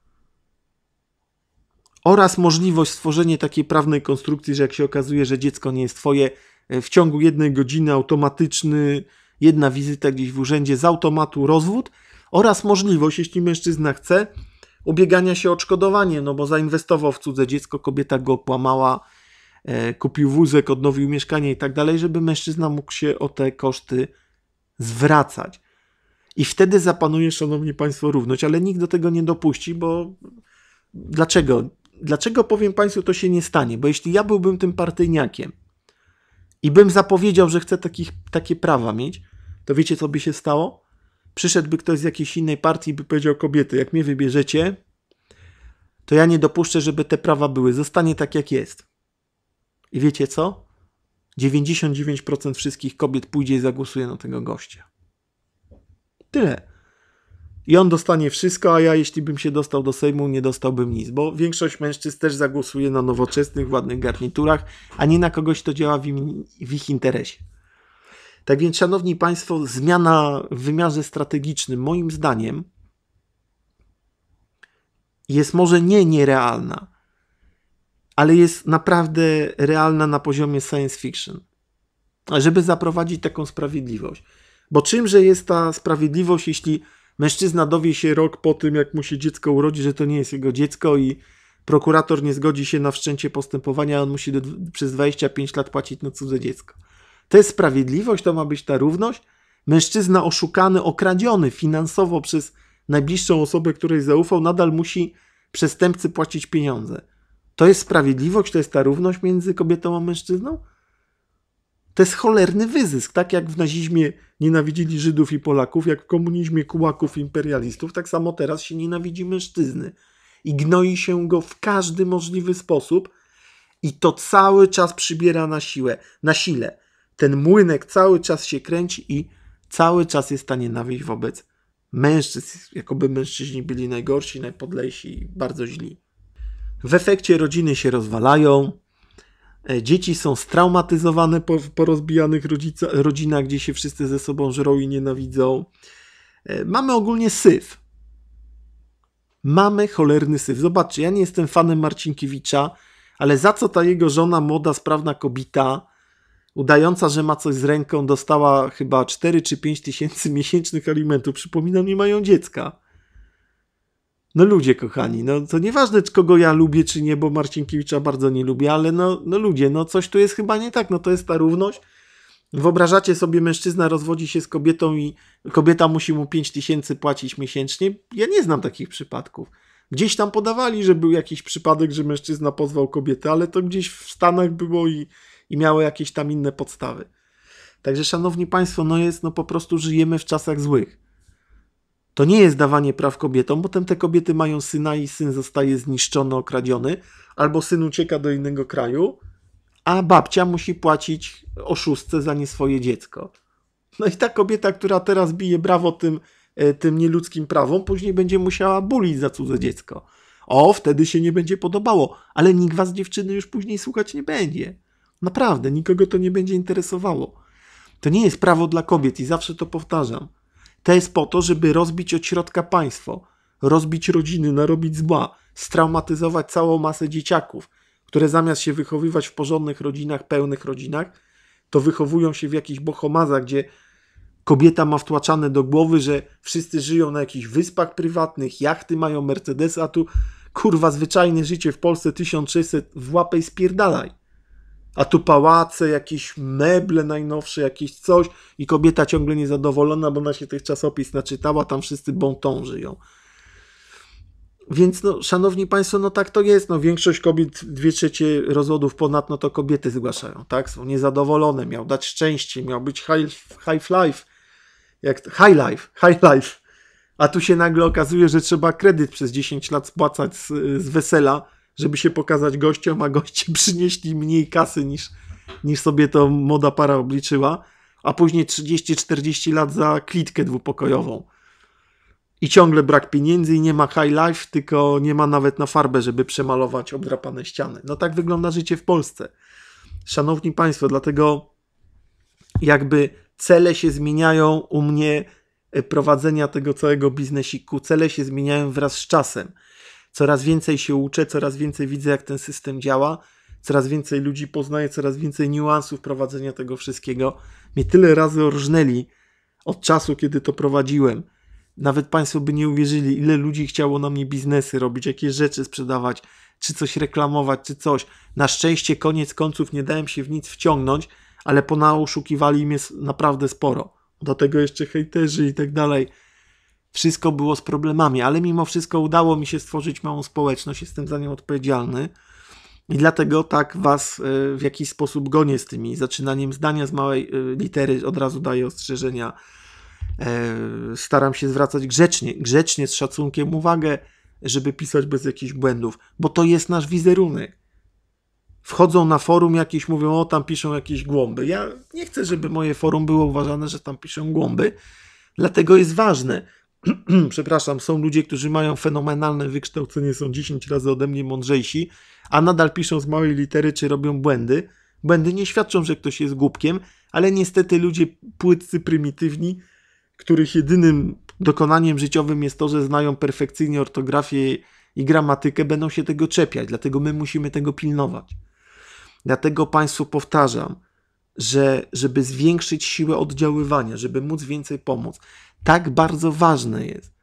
oraz możliwość stworzenia takiej prawnej konstrukcji, że jak się okazuje, że dziecko nie jest twoje, e, w ciągu jednej godziny automatyczny, jedna wizyta gdzieś w urzędzie z automatu rozwód oraz możliwość, jeśli mężczyzna chce, ubiegania się o odszkodowanie, no bo zainwestował w cudze dziecko, kobieta go płamała, e, kupił wózek, odnowił mieszkanie i tak dalej, żeby mężczyzna mógł się o te koszty zwracać. I wtedy zapanuje, szanowni państwo, równość, ale nikt do tego nie dopuści, bo dlaczego? dlaczego powiem Państwu, to się nie stanie? Bo jeśli ja byłbym tym partyjniakiem i bym zapowiedział, że chcę takich, takie prawa mieć, to wiecie, co by się stało? Przyszedłby ktoś z jakiejś innej partii i by powiedział kobiety, jak mnie wybierzecie, to ja nie dopuszczę, żeby te prawa były. Zostanie tak, jak jest. I wiecie co? 99% wszystkich kobiet pójdzie i zagłosuje na tego gościa. Tyle i on dostanie wszystko, a ja jeśli bym się dostał do Sejmu, nie dostałbym nic, bo większość mężczyzn też zagłosuje na nowoczesnych, ładnych garniturach, a nie na kogoś, kto działa w, im, w ich interesie. Tak więc, szanowni państwo, zmiana w wymiarze strategicznym, moim zdaniem, jest może nie nierealna, ale jest naprawdę realna na poziomie science fiction, żeby zaprowadzić taką sprawiedliwość. Bo czymże jest ta sprawiedliwość, jeśli Mężczyzna dowie się rok po tym, jak mu się dziecko urodzi, że to nie jest jego dziecko i prokurator nie zgodzi się na wszczęcie postępowania, on musi do, przez 25 lat płacić na cudze dziecko. To jest sprawiedliwość, to ma być ta równość. Mężczyzna oszukany, okradziony finansowo przez najbliższą osobę, której zaufał, nadal musi przestępcy płacić pieniądze. To jest sprawiedliwość, to jest ta równość między kobietą a mężczyzną? to jest cholerny wyzysk. Tak jak w nazizmie nienawidzili Żydów i Polaków, jak w komunizmie kułaków imperialistów, tak samo teraz się nienawidzi mężczyzny. I gnoi się go w każdy możliwy sposób i to cały czas przybiera na siłę, na sile. Ten młynek cały czas się kręci i cały czas jest ta nienawiść wobec mężczyzn, jakoby mężczyźni byli najgorsi, najpodlejsi i bardzo źli. W efekcie rodziny się rozwalają, E, dzieci są straumatyzowane po, po rozbijanych rodzica, rodzinach, gdzie się wszyscy ze sobą żrą i nienawidzą. E, mamy ogólnie syf. Mamy cholerny syf. Zobaczcie, ja nie jestem fanem Marcinkiewicza, ale za co ta jego żona, młoda, sprawna kobita, udająca, że ma coś z ręką, dostała chyba 4 czy 5 tysięcy miesięcznych alimentów. Przypominam, nie mają dziecka. No ludzie kochani, no to nieważne kogo ja lubię czy nie, bo Marcinkiewicza bardzo nie lubię, ale no, no ludzie, no coś tu jest chyba nie tak, no to jest ta równość. Wyobrażacie sobie, mężczyzna rozwodzi się z kobietą i kobieta musi mu 5 tysięcy płacić miesięcznie? Ja nie znam takich przypadków. Gdzieś tam podawali, że był jakiś przypadek, że mężczyzna pozwał kobietę, ale to gdzieś w Stanach było i, i miało jakieś tam inne podstawy. Także, szanowni państwo, no jest, no po prostu żyjemy w czasach złych. To nie jest dawanie praw kobietom, potem te kobiety mają syna i syn zostaje zniszczony, okradziony, albo syn ucieka do innego kraju, a babcia musi płacić oszustce za nie swoje dziecko. No i ta kobieta, która teraz bije brawo tym, e, tym nieludzkim prawom, później będzie musiała bulić za cudze dziecko. O, wtedy się nie będzie podobało, ale nikt was dziewczyny już później słuchać nie będzie. Naprawdę, nikogo to nie będzie interesowało. To nie jest prawo dla kobiet i zawsze to powtarzam. To jest po to, żeby rozbić od środka państwo, rozbić rodziny, narobić zła, straumatyzować całą masę dzieciaków, które zamiast się wychowywać w porządnych rodzinach, pełnych rodzinach, to wychowują się w jakichś bohomazach, gdzie kobieta ma wtłaczane do głowy, że wszyscy żyją na jakichś wyspach prywatnych, jachty mają Mercedes, a tu kurwa zwyczajne życie w Polsce 1600 w łapę i spierdalaj a tu pałace, jakieś meble najnowsze, jakieś coś i kobieta ciągle niezadowolona, bo ona się tych czasopis naczytała, tam wszyscy bontą żyją. Więc, no, szanowni państwo, no tak to jest. No, większość kobiet, dwie trzecie rozwodów ponad, no to kobiety zgłaszają, tak? Są niezadowolone, miał dać szczęście, miał być high, high life, jak to, high life, high life. A tu się nagle okazuje, że trzeba kredyt przez 10 lat spłacać z, z wesela, żeby się pokazać gościom, a goście przynieśli mniej kasy niż, niż sobie to moda para obliczyła, a później 30-40 lat za klitkę dwupokojową. I ciągle brak pieniędzy i nie ma high life, tylko nie ma nawet na farbę, żeby przemalować obdrapane ściany. No tak wygląda życie w Polsce. Szanowni Państwo, dlatego jakby cele się zmieniają u mnie e, prowadzenia tego całego biznesiku. Cele się zmieniają wraz z czasem coraz więcej się uczę, coraz więcej widzę, jak ten system działa, coraz więcej ludzi poznaję, coraz więcej niuansów prowadzenia tego wszystkiego. Mnie tyle razy orżnęli od czasu, kiedy to prowadziłem. Nawet Państwo by nie uwierzyli, ile ludzi chciało na mnie biznesy robić, jakie rzeczy sprzedawać, czy coś reklamować, czy coś. Na szczęście koniec końców nie dałem się w nic wciągnąć, ale ponaoszukiwali mnie naprawdę sporo. Do tego jeszcze hejterzy i tak dalej wszystko było z problemami, ale mimo wszystko udało mi się stworzyć małą społeczność, jestem za nią odpowiedzialny. I dlatego tak was e, w jakiś sposób gonię z tymi zaczynaniem zdania z małej e, litery, od razu daję ostrzeżenia. E, staram się zwracać grzecznie, grzecznie, z szacunkiem uwagę, żeby pisać bez jakichś błędów, bo to jest nasz wizerunek. Wchodzą na forum jakieś, mówią, o tam piszą jakieś głąby. Ja nie chcę, żeby moje forum było uważane, że tam piszą głąby, dlatego jest ważne, przepraszam, są ludzie, którzy mają fenomenalne wykształcenie, są 10 razy ode mnie mądrzejsi, a nadal piszą z małej litery czy robią błędy. Błędy nie świadczą, że ktoś jest głupkiem, ale niestety ludzie płytcy, prymitywni, których jedynym dokonaniem życiowym jest to, że znają perfekcyjnie ortografię i gramatykę, będą się tego czepiać, dlatego my musimy tego pilnować. Dlatego Państwu powtarzam, że żeby zwiększyć siłę oddziaływania, żeby móc więcej pomóc, tak bardzo ważne jest,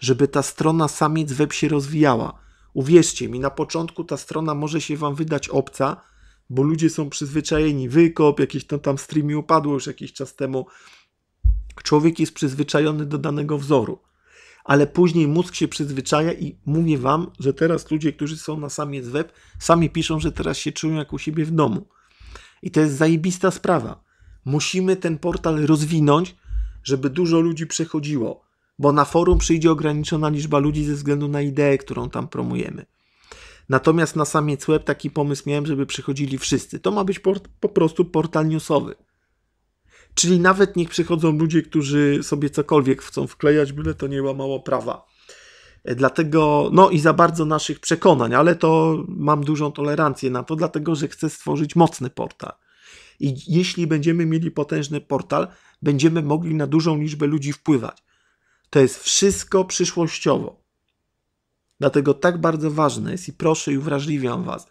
żeby ta strona samic web się rozwijała. Uwierzcie mi, na początku ta strona może się wam wydać obca, bo ludzie są przyzwyczajeni. Wykop, jakieś tam, tam streamy upadło już jakiś czas temu. Człowiek jest przyzwyczajony do danego wzoru, ale później mózg się przyzwyczaja i mówię wam, że teraz ludzie, którzy są na samiec web, sami piszą, że teraz się czują jak u siebie w domu. I to jest zajebista sprawa. Musimy ten portal rozwinąć, żeby dużo ludzi przechodziło, bo na forum przyjdzie ograniczona liczba ludzi ze względu na ideę, którą tam promujemy. Natomiast na samiec web taki pomysł miałem, żeby przychodzili wszyscy. To ma być port, po prostu portal newsowy. Czyli nawet niech przychodzą ludzie, którzy sobie cokolwiek chcą wklejać, byle to nie łamało prawa. E, dlatego, no i za bardzo naszych przekonań, ale to mam dużą tolerancję na to, dlatego że chcę stworzyć mocny portal. I jeśli będziemy mieli potężny portal, będziemy mogli na dużą liczbę ludzi wpływać. To jest wszystko przyszłościowo. Dlatego tak bardzo ważne jest i proszę i uwrażliwiam Was,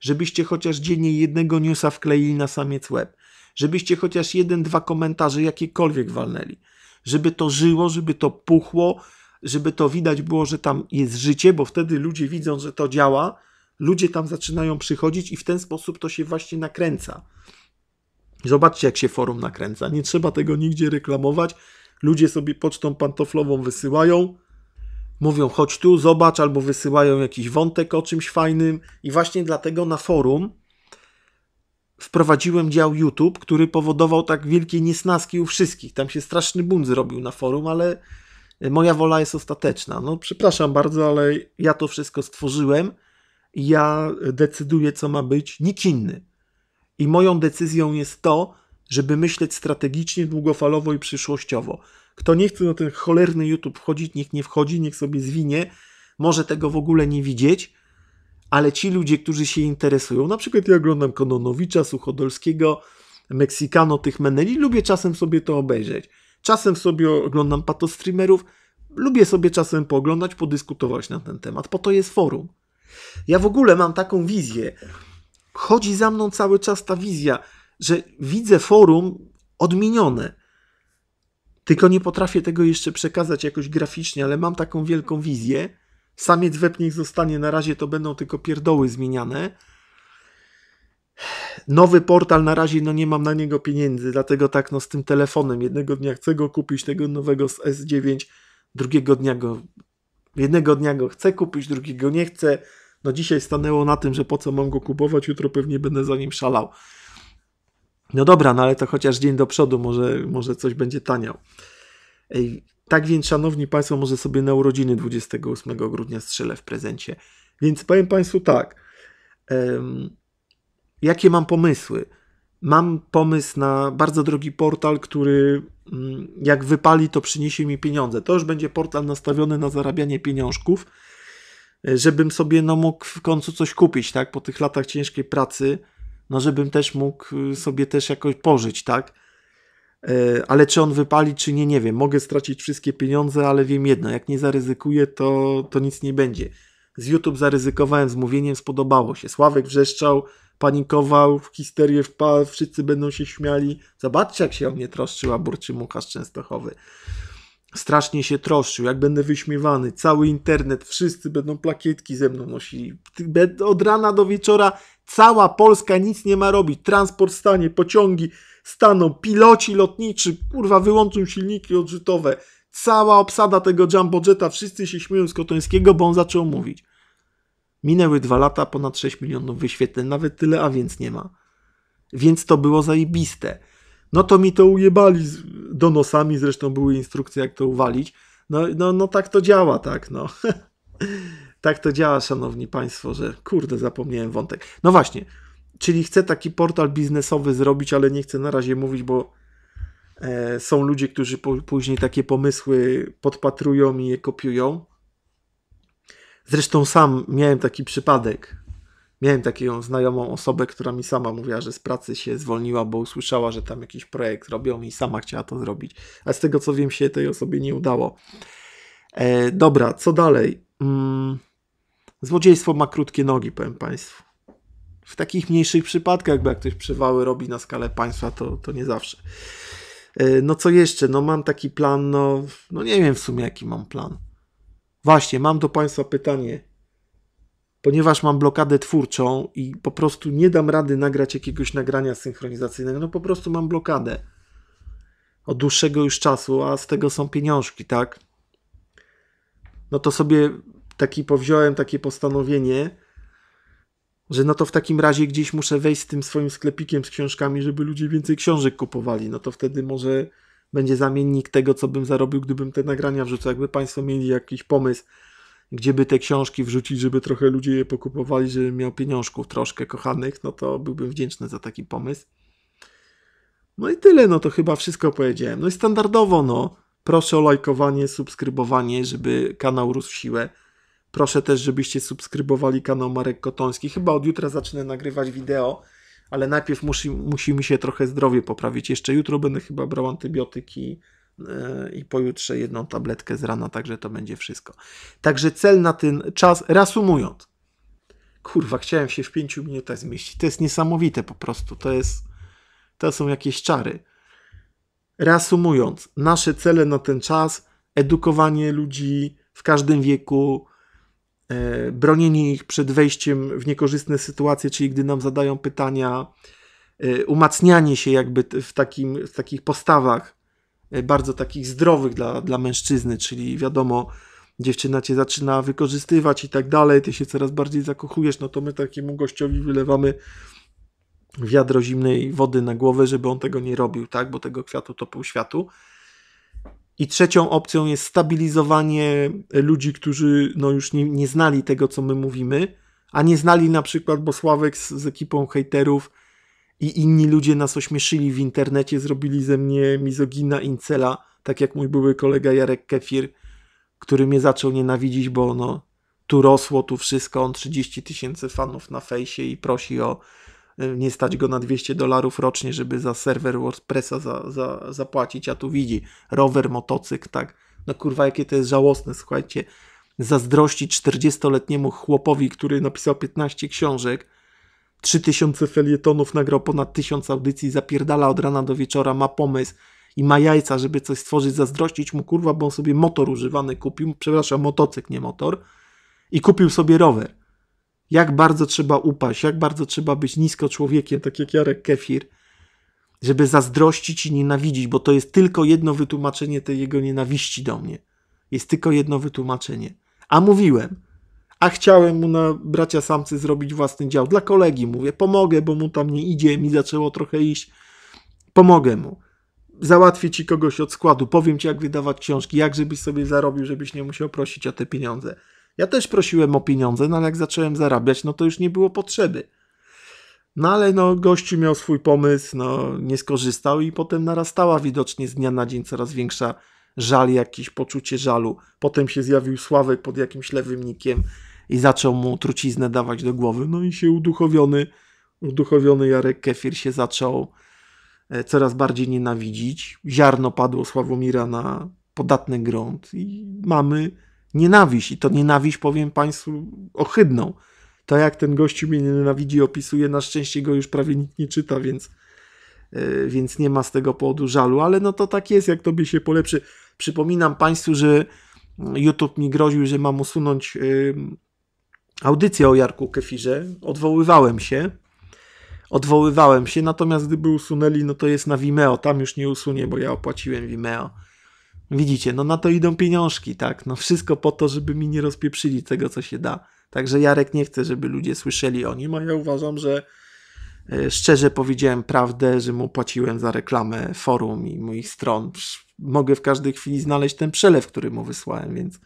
żebyście chociaż dziennie jednego newsa wkleili na samiec web, żebyście chociaż jeden, dwa komentarze jakiekolwiek walnęli, żeby to żyło, żeby to puchło, żeby to widać było, że tam jest życie, bo wtedy ludzie widzą, że to działa, ludzie tam zaczynają przychodzić i w ten sposób to się właśnie nakręca. Zobaczcie, jak się forum nakręca. Nie trzeba tego nigdzie reklamować. Ludzie sobie pocztą pantoflową wysyłają, mówią chodź tu, zobacz, albo wysyłają jakiś wątek o czymś fajnym. I właśnie dlatego na forum wprowadziłem dział YouTube, który powodował tak wielkie niesnaski u wszystkich. Tam się straszny bunt zrobił na forum, ale moja wola jest ostateczna. No, przepraszam bardzo, ale ja to wszystko stworzyłem. Ja decyduję, co ma być, nikt inny. I moją decyzją jest to, żeby myśleć strategicznie, długofalowo i przyszłościowo. Kto nie chce na ten cholerny YouTube wchodzić, niech nie wchodzi, niech sobie zwinie. Może tego w ogóle nie widzieć, ale ci ludzie, którzy się interesują, na przykład ja oglądam Kononowicza, Suchodolskiego, Meksykano, tych meneli, lubię czasem sobie to obejrzeć. Czasem sobie oglądam patostreamerów, lubię sobie czasem pooglądać, podyskutować na ten temat. Po to jest forum. Ja w ogóle mam taką wizję, chodzi za mną cały czas ta wizja, że widzę forum odmienione. Tylko nie potrafię tego jeszcze przekazać jakoś graficznie, ale mam taką wielką wizję. Samiec web niech zostanie, na razie to będą tylko pierdoły zmieniane. Nowy portal na razie no nie mam na niego pieniędzy, dlatego tak no z tym telefonem jednego dnia chcę go kupić, tego nowego z S9, drugiego dnia go jednego dnia go chcę kupić, drugiego nie chcę no dzisiaj stanęło na tym, że po co mam go kupować, jutro pewnie będę za nim szalał. No dobra, no ale to chociaż dzień do przodu, może, może coś będzie taniał. Ej, tak więc, szanowni Państwo, może sobie na urodziny 28 grudnia strzelę w prezencie. Więc powiem Państwu tak. jakie mam pomysły? Mam pomysł na bardzo drogi portal, który mm, jak wypali, to przyniesie mi pieniądze. To już będzie portal nastawiony na zarabianie pieniążków E, żebym sobie no, mógł w końcu coś kupić, tak? Po tych latach ciężkiej pracy, no żebym też mógł y, sobie też jakoś pożyć, tak? E, ale czy on wypali, czy nie, nie wiem. Mogę stracić wszystkie pieniądze, ale wiem jedno, jak nie zaryzykuję, to, to nic nie będzie. Z YouTube zaryzykowałem z mówieniem, spodobało się. Sławek wrzeszczał, panikował, w histerię wpadł, wszyscy będą się śmiali. Zobaczcie, jak się o mnie troszczyła burczy mucha z Częstochowy strasznie się troszczył, jak będę wyśmiewany, cały internet, wszyscy będą plakietki ze mną nosili. Od rana do wieczora cała Polska nic nie ma robić. Transport stanie, pociągi staną, piloci lotniczy, kurwa, wyłączą silniki odrzutowe. Cała obsada tego Jumbo Jetta, wszyscy się śmieją z Kotońskiego, bo on zaczął mówić. Minęły dwa lata, ponad 6 milionów wyświetleń, nawet tyle, a więc nie ma. Więc to było zajebiste no to mi to ujebali z, donosami, zresztą były instrukcje, jak to uwalić. No, no, no tak to działa, tak, no. tak to działa, szanowni państwo, że kurde, zapomniałem wątek. No właśnie, czyli chcę taki portal biznesowy zrobić, ale nie chcę na razie mówić, bo e, są ludzie, którzy po, później takie pomysły podpatrują i je kopiują. Zresztą sam miałem taki przypadek. Miałem taką znajomą osobę, która mi sama mówiła, że z pracy się zwolniła, bo usłyszała, że tam jakiś projekt robią i sama chciała to zrobić. A z tego co wiem, się tej osobie nie udało. E, dobra, co dalej? Mm, złodziejstwo ma krótkie nogi, powiem Państwu. W takich mniejszych przypadkach, bo jak ktoś przewały robi na skalę państwa, to, to nie zawsze. E, no co jeszcze? No mam taki plan, no, no nie wiem w sumie jaki mam plan. Właśnie, mam do Państwa pytanie ponieważ mam blokadę twórczą i po prostu nie dam rady nagrać jakiegoś nagrania synchronizacyjnego, no po prostu mam blokadę od dłuższego już czasu, a z tego są pieniążki, tak? No to sobie taki powziąłem takie postanowienie, że no to w takim razie gdzieś muszę wejść z tym swoim sklepikiem z książkami, żeby ludzie więcej książek kupowali. No to wtedy może będzie zamiennik tego, co bym zarobił, gdybym te nagrania wrzucał. Jakby Państwo mieli jakiś pomysł, gdzieby te książki wrzucić, żeby trochę ludzie je pokupowali, żebym miał pieniążków troszkę kochanych, no to byłbym wdzięczny za taki pomysł. No i tyle, no to chyba wszystko powiedziałem. No i standardowo, no, proszę o lajkowanie, subskrybowanie, żeby kanał rósł w siłę. Proszę też, żebyście subskrybowali kanał Marek Kotoński. Chyba od jutra zacznę nagrywać wideo, ale najpierw musi, musi mi się trochę zdrowie poprawić. Jeszcze jutro będę chyba brał antybiotyki E, i pojutrze jedną tabletkę z rana, także to będzie wszystko. Także cel na ten czas, reasumując, kurwa, chciałem się w 5 minutach zmieścić. To jest niesamowite po prostu. To, jest, to są jakieś czary. Reasumując, nasze cele na ten czas edukowanie ludzi w każdym wieku, e, bronienie ich przed wejściem w niekorzystne sytuacje, czyli gdy nam zadają pytania, e, umacnianie się jakby w, takim, w takich postawach E, bardzo takich zdrowych dla, dla mężczyzny, czyli wiadomo, dziewczyna cię zaczyna wykorzystywać i tak dalej, ty się coraz bardziej zakochujesz, no to my takiemu gościowi wylewamy wiadro zimnej wody na głowę, żeby on tego nie robił, tak, bo tego kwiatu to pół światu. I trzecią opcją jest stabilizowanie ludzi, którzy no już nie, nie znali tego, co my mówimy, a nie znali na przykład, bo Sławek z, z ekipą hejterów i inni ludzie nas ośmieszyli w internecie, zrobili ze mnie mizogina, incela, tak jak mój były kolega Jarek Kefir, który mnie zaczął nienawidzić, bo no, tu rosło, tu wszystko, on 30 tysięcy fanów na fejsie i prosi o y, nie stać go na 200 dolarów rocznie, żeby za serwer WordPressa za, za, zapłacić, a tu widzi rower, motocykl, tak. No kurwa, jakie to jest żałosne, słuchajcie. Zazdrości 40-letniemu chłopowi, który napisał 15 książek, 3000 felietonów, nagrał ponad 1000 audycji, zapierdala od rana do wieczora, ma pomysł i ma jajca, żeby coś stworzyć, zazdrościć mu, kurwa, bo on sobie motor używany kupił, przepraszam, motocykl, nie motor, i kupił sobie rower. Jak bardzo trzeba upaść, jak bardzo trzeba być nisko człowiekiem, tak jak Jarek Kefir, żeby zazdrościć i nienawidzić, bo to jest tylko jedno wytłumaczenie tej jego nienawiści do mnie. Jest tylko jedno wytłumaczenie. A mówiłem, a chciałem mu na bracia samcy zrobić własny dział. Dla kolegi mówię, pomogę, bo mu tam nie idzie, mi zaczęło trochę iść. Pomogę mu. Załatwię ci kogoś od składu, powiem ci, jak wydawać książki, jak żebyś sobie zarobił, żebyś nie musiał prosić o te pieniądze. Ja też prosiłem o pieniądze, no ale jak zacząłem zarabiać, no to już nie było potrzeby. No ale no, gościu miał swój pomysł, no nie skorzystał i potem narastała widocznie z dnia na dzień coraz większa żal jakiś, poczucie żalu. Potem się zjawił Sławek pod jakimś lewym nikiem i zaczął mu truciznę dawać do głowy. No i się uduchowiony, uduchowiony Jarek Kefir się zaczął e, coraz bardziej nienawidzić. Ziarno padło Sławomira na podatny grunt i mamy nienawiść. I to nienawiść, powiem Państwu, ohydną. To jak ten gościu mnie nienawidzi, opisuje, na szczęście go już prawie nikt nie czyta, więc E, więc nie ma z tego powodu żalu, ale no to tak jest, jak tobie się polepszy. Przypominam Państwu, że YouTube mi groził, że mam usunąć e, audycję o Jarku Kefirze. Odwoływałem się. Odwoływałem się, natomiast gdyby usunęli, no to jest na Vimeo. Tam już nie usunie, bo ja opłaciłem Vimeo. Widzicie, no na to idą pieniążki, tak? No wszystko po to, żeby mi nie rozpieprzyli tego, co się da. Także Jarek nie chce, żeby ludzie słyszeli o nim, a ja uważam, że E, szczerze powiedziałem prawdę, że mu płaciłem za reklamę forum i moich stron. Mogę w każdej chwili znaleźć ten przelew, który mu wysłałem, więc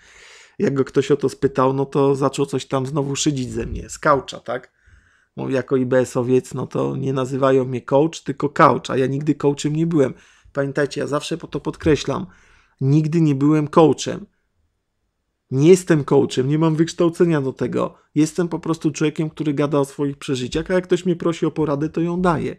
jak go ktoś o to spytał, no to zaczął coś tam znowu szydzić ze mnie, z kaucza, tak? Mówi, jako IBS-owiec, no to nie nazywają mnie coach, tylko couch, a ja nigdy coachem nie byłem. Pamiętajcie, ja zawsze po to podkreślam, nigdy nie byłem coachem. Nie jestem coachem, nie mam wykształcenia do tego. Jestem po prostu człowiekiem, który gada o swoich przeżyciach, a jak ktoś mnie prosi o poradę, to ją daje.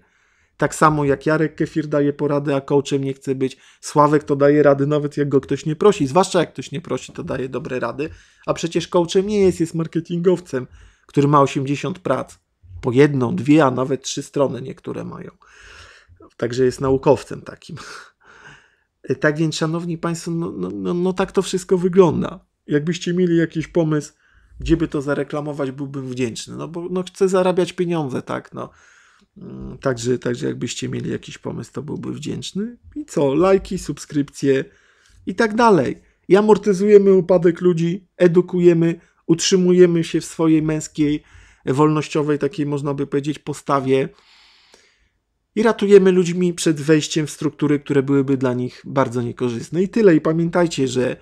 Tak samo jak Jarek Kefir daje porady, a coachem nie chce być. Sławek to daje rady, nawet jak go ktoś nie prosi. Zwłaszcza jak ktoś nie prosi, to daje dobre rady. A przecież coachem nie jest, jest marketingowcem, który ma 80 prac. Po jedną, dwie, a nawet trzy strony niektóre mają. Także jest naukowcem takim. E, tak więc, szanowni państwo, no, no, no, no tak to wszystko wygląda jakbyście mieli jakiś pomysł, gdzie by to zareklamować, byłbym wdzięczny. No bo no, chcę zarabiać pieniądze, tak? No. Mm, także, także jakbyście mieli jakiś pomysł, to byłbym wdzięczny. I co? Lajki, subskrypcje i tak dalej. I amortyzujemy upadek ludzi, edukujemy, utrzymujemy się w swojej męskiej, wolnościowej, takiej można by powiedzieć, postawie i ratujemy ludźmi przed wejściem w struktury, które byłyby dla nich bardzo niekorzystne. I tyle. I pamiętajcie, że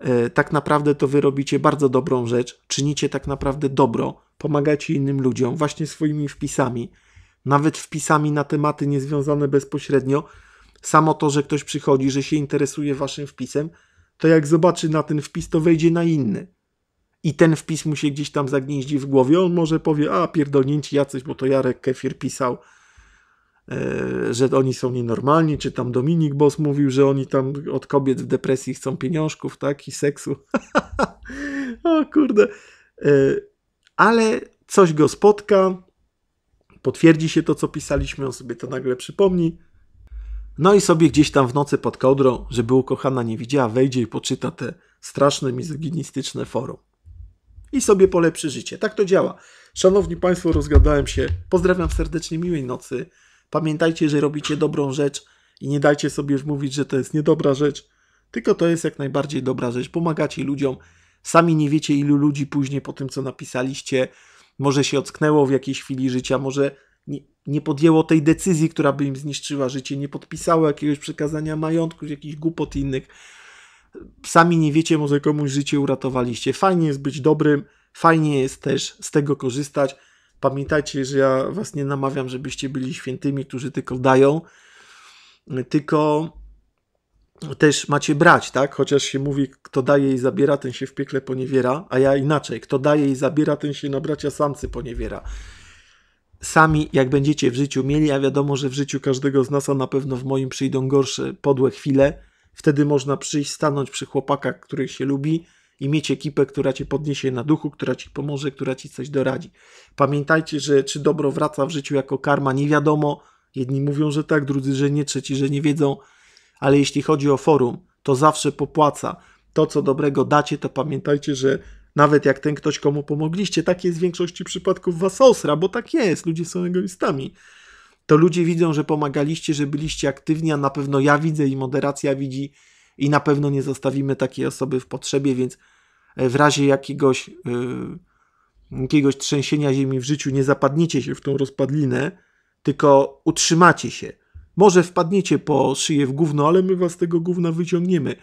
E, tak naprawdę to wy robicie bardzo dobrą rzecz, czynicie tak naprawdę dobro, pomagacie innym ludziom właśnie swoimi wpisami, nawet wpisami na tematy niezwiązane bezpośrednio. Samo to, że ktoś przychodzi, że się interesuje waszym wpisem, to jak zobaczy na ten wpis, to wejdzie na inny. I ten wpis mu się gdzieś tam zagnieździ w głowie. On może powie, a pierdolnięci jacyś, bo to Jarek Kefir pisał, E, że oni są nienormalni, czy tam Dominik Bos mówił, że oni tam od kobiet w depresji chcą pieniążków, tak, i seksu. o kurde. E, ale coś go spotka, potwierdzi się to, co pisaliśmy, on sobie to nagle przypomni. No i sobie gdzieś tam w nocy pod kołdrą, żeby ukochana nie widziała, wejdzie i poczyta te straszne mizoginistyczne forum. I sobie polepszy życie. Tak to działa. Szanowni Państwo, rozgadałem się. Pozdrawiam serdecznie, miłej nocy. Pamiętajcie, że robicie dobrą rzecz i nie dajcie sobie już mówić, że to jest niedobra rzecz, tylko to jest jak najbardziej dobra rzecz. Pomagacie ludziom, sami nie wiecie, ilu ludzi później po tym, co napisaliście, może się ocknęło w jakiejś chwili życia, może nie, nie podjęło tej decyzji, która by im zniszczyła życie, nie podpisało jakiegoś przekazania majątku, jakichś głupot innych. Sami nie wiecie, może komuś życie uratowaliście. Fajnie jest być dobrym, fajnie jest też z tego korzystać. Pamiętajcie, że ja was nie namawiam, żebyście byli świętymi, którzy tylko dają, tylko też macie brać, tak? Chociaż się mówi, kto daje i zabiera, ten się w piekle poniewiera, a ja inaczej, kto daje i zabiera, ten się na bracia samcy poniewiera. Sami, jak będziecie w życiu mieli, a wiadomo, że w życiu każdego z nas, a na pewno w moim przyjdą gorsze, podłe chwile, wtedy można przyjść, stanąć przy chłopakach, który się lubi, i mieć ekipę, która cię podniesie na duchu, która ci pomoże, która ci coś doradzi. Pamiętajcie, że czy dobro wraca w życiu jako karma, nie wiadomo. Jedni mówią, że tak, drudzy, że nie, trzeci, że nie wiedzą, ale jeśli chodzi o forum, to zawsze popłaca. To, co dobrego dacie, to pamiętajcie, że nawet jak ten ktoś, komu pomogliście, tak jest w większości przypadków was osra, bo tak jest, ludzie są egoistami, to ludzie widzą, że pomagaliście, że byliście aktywni, a na pewno ja widzę i moderacja widzi, i na pewno nie zostawimy takiej osoby w potrzebie, więc e, w razie jakiegoś, e, jakiegoś trzęsienia ziemi w życiu nie zapadniecie się w tą rozpadlinę, tylko utrzymacie się. Może wpadniecie po szyję w gówno, ale my was z tego gówna wyciągniemy.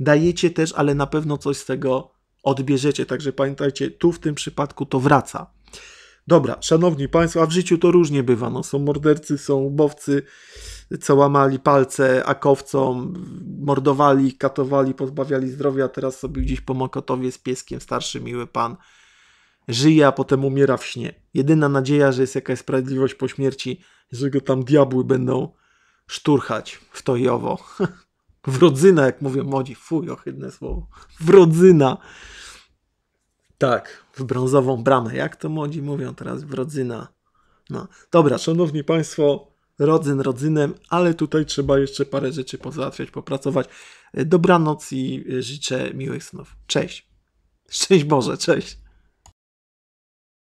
Dajecie też, ale na pewno coś z tego odbierzecie, także pamiętajcie, tu w tym przypadku to wraca. Dobra, szanowni państwo, a w życiu to różnie bywa. No, są mordercy, są łbowcy, co łamali palce akowcom, mordowali, katowali, pozbawiali zdrowia, teraz sobie gdzieś po Mokotowie z pieskiem starszy, miły pan żyje, a potem umiera w śnie. Jedyna nadzieja, że jest jakaś sprawiedliwość po śmierci, że go tam diabły będą szturchać w to i owo. Wrodzyna, jak mówią młodzi. Fuj, ohydne słowo. Wrodzyna. Tak, w brązową bramę. Jak to młodzi mówią teraz? Wrodzyna. No. Dobra, szanowni państwo, rodzyn rodzynem, ale tutaj trzeba jeszcze parę rzeczy pozałatwiać, popracować. E, dobranoc i e, życzę miłych snów. Cześć. Szczęść Boże, cześć.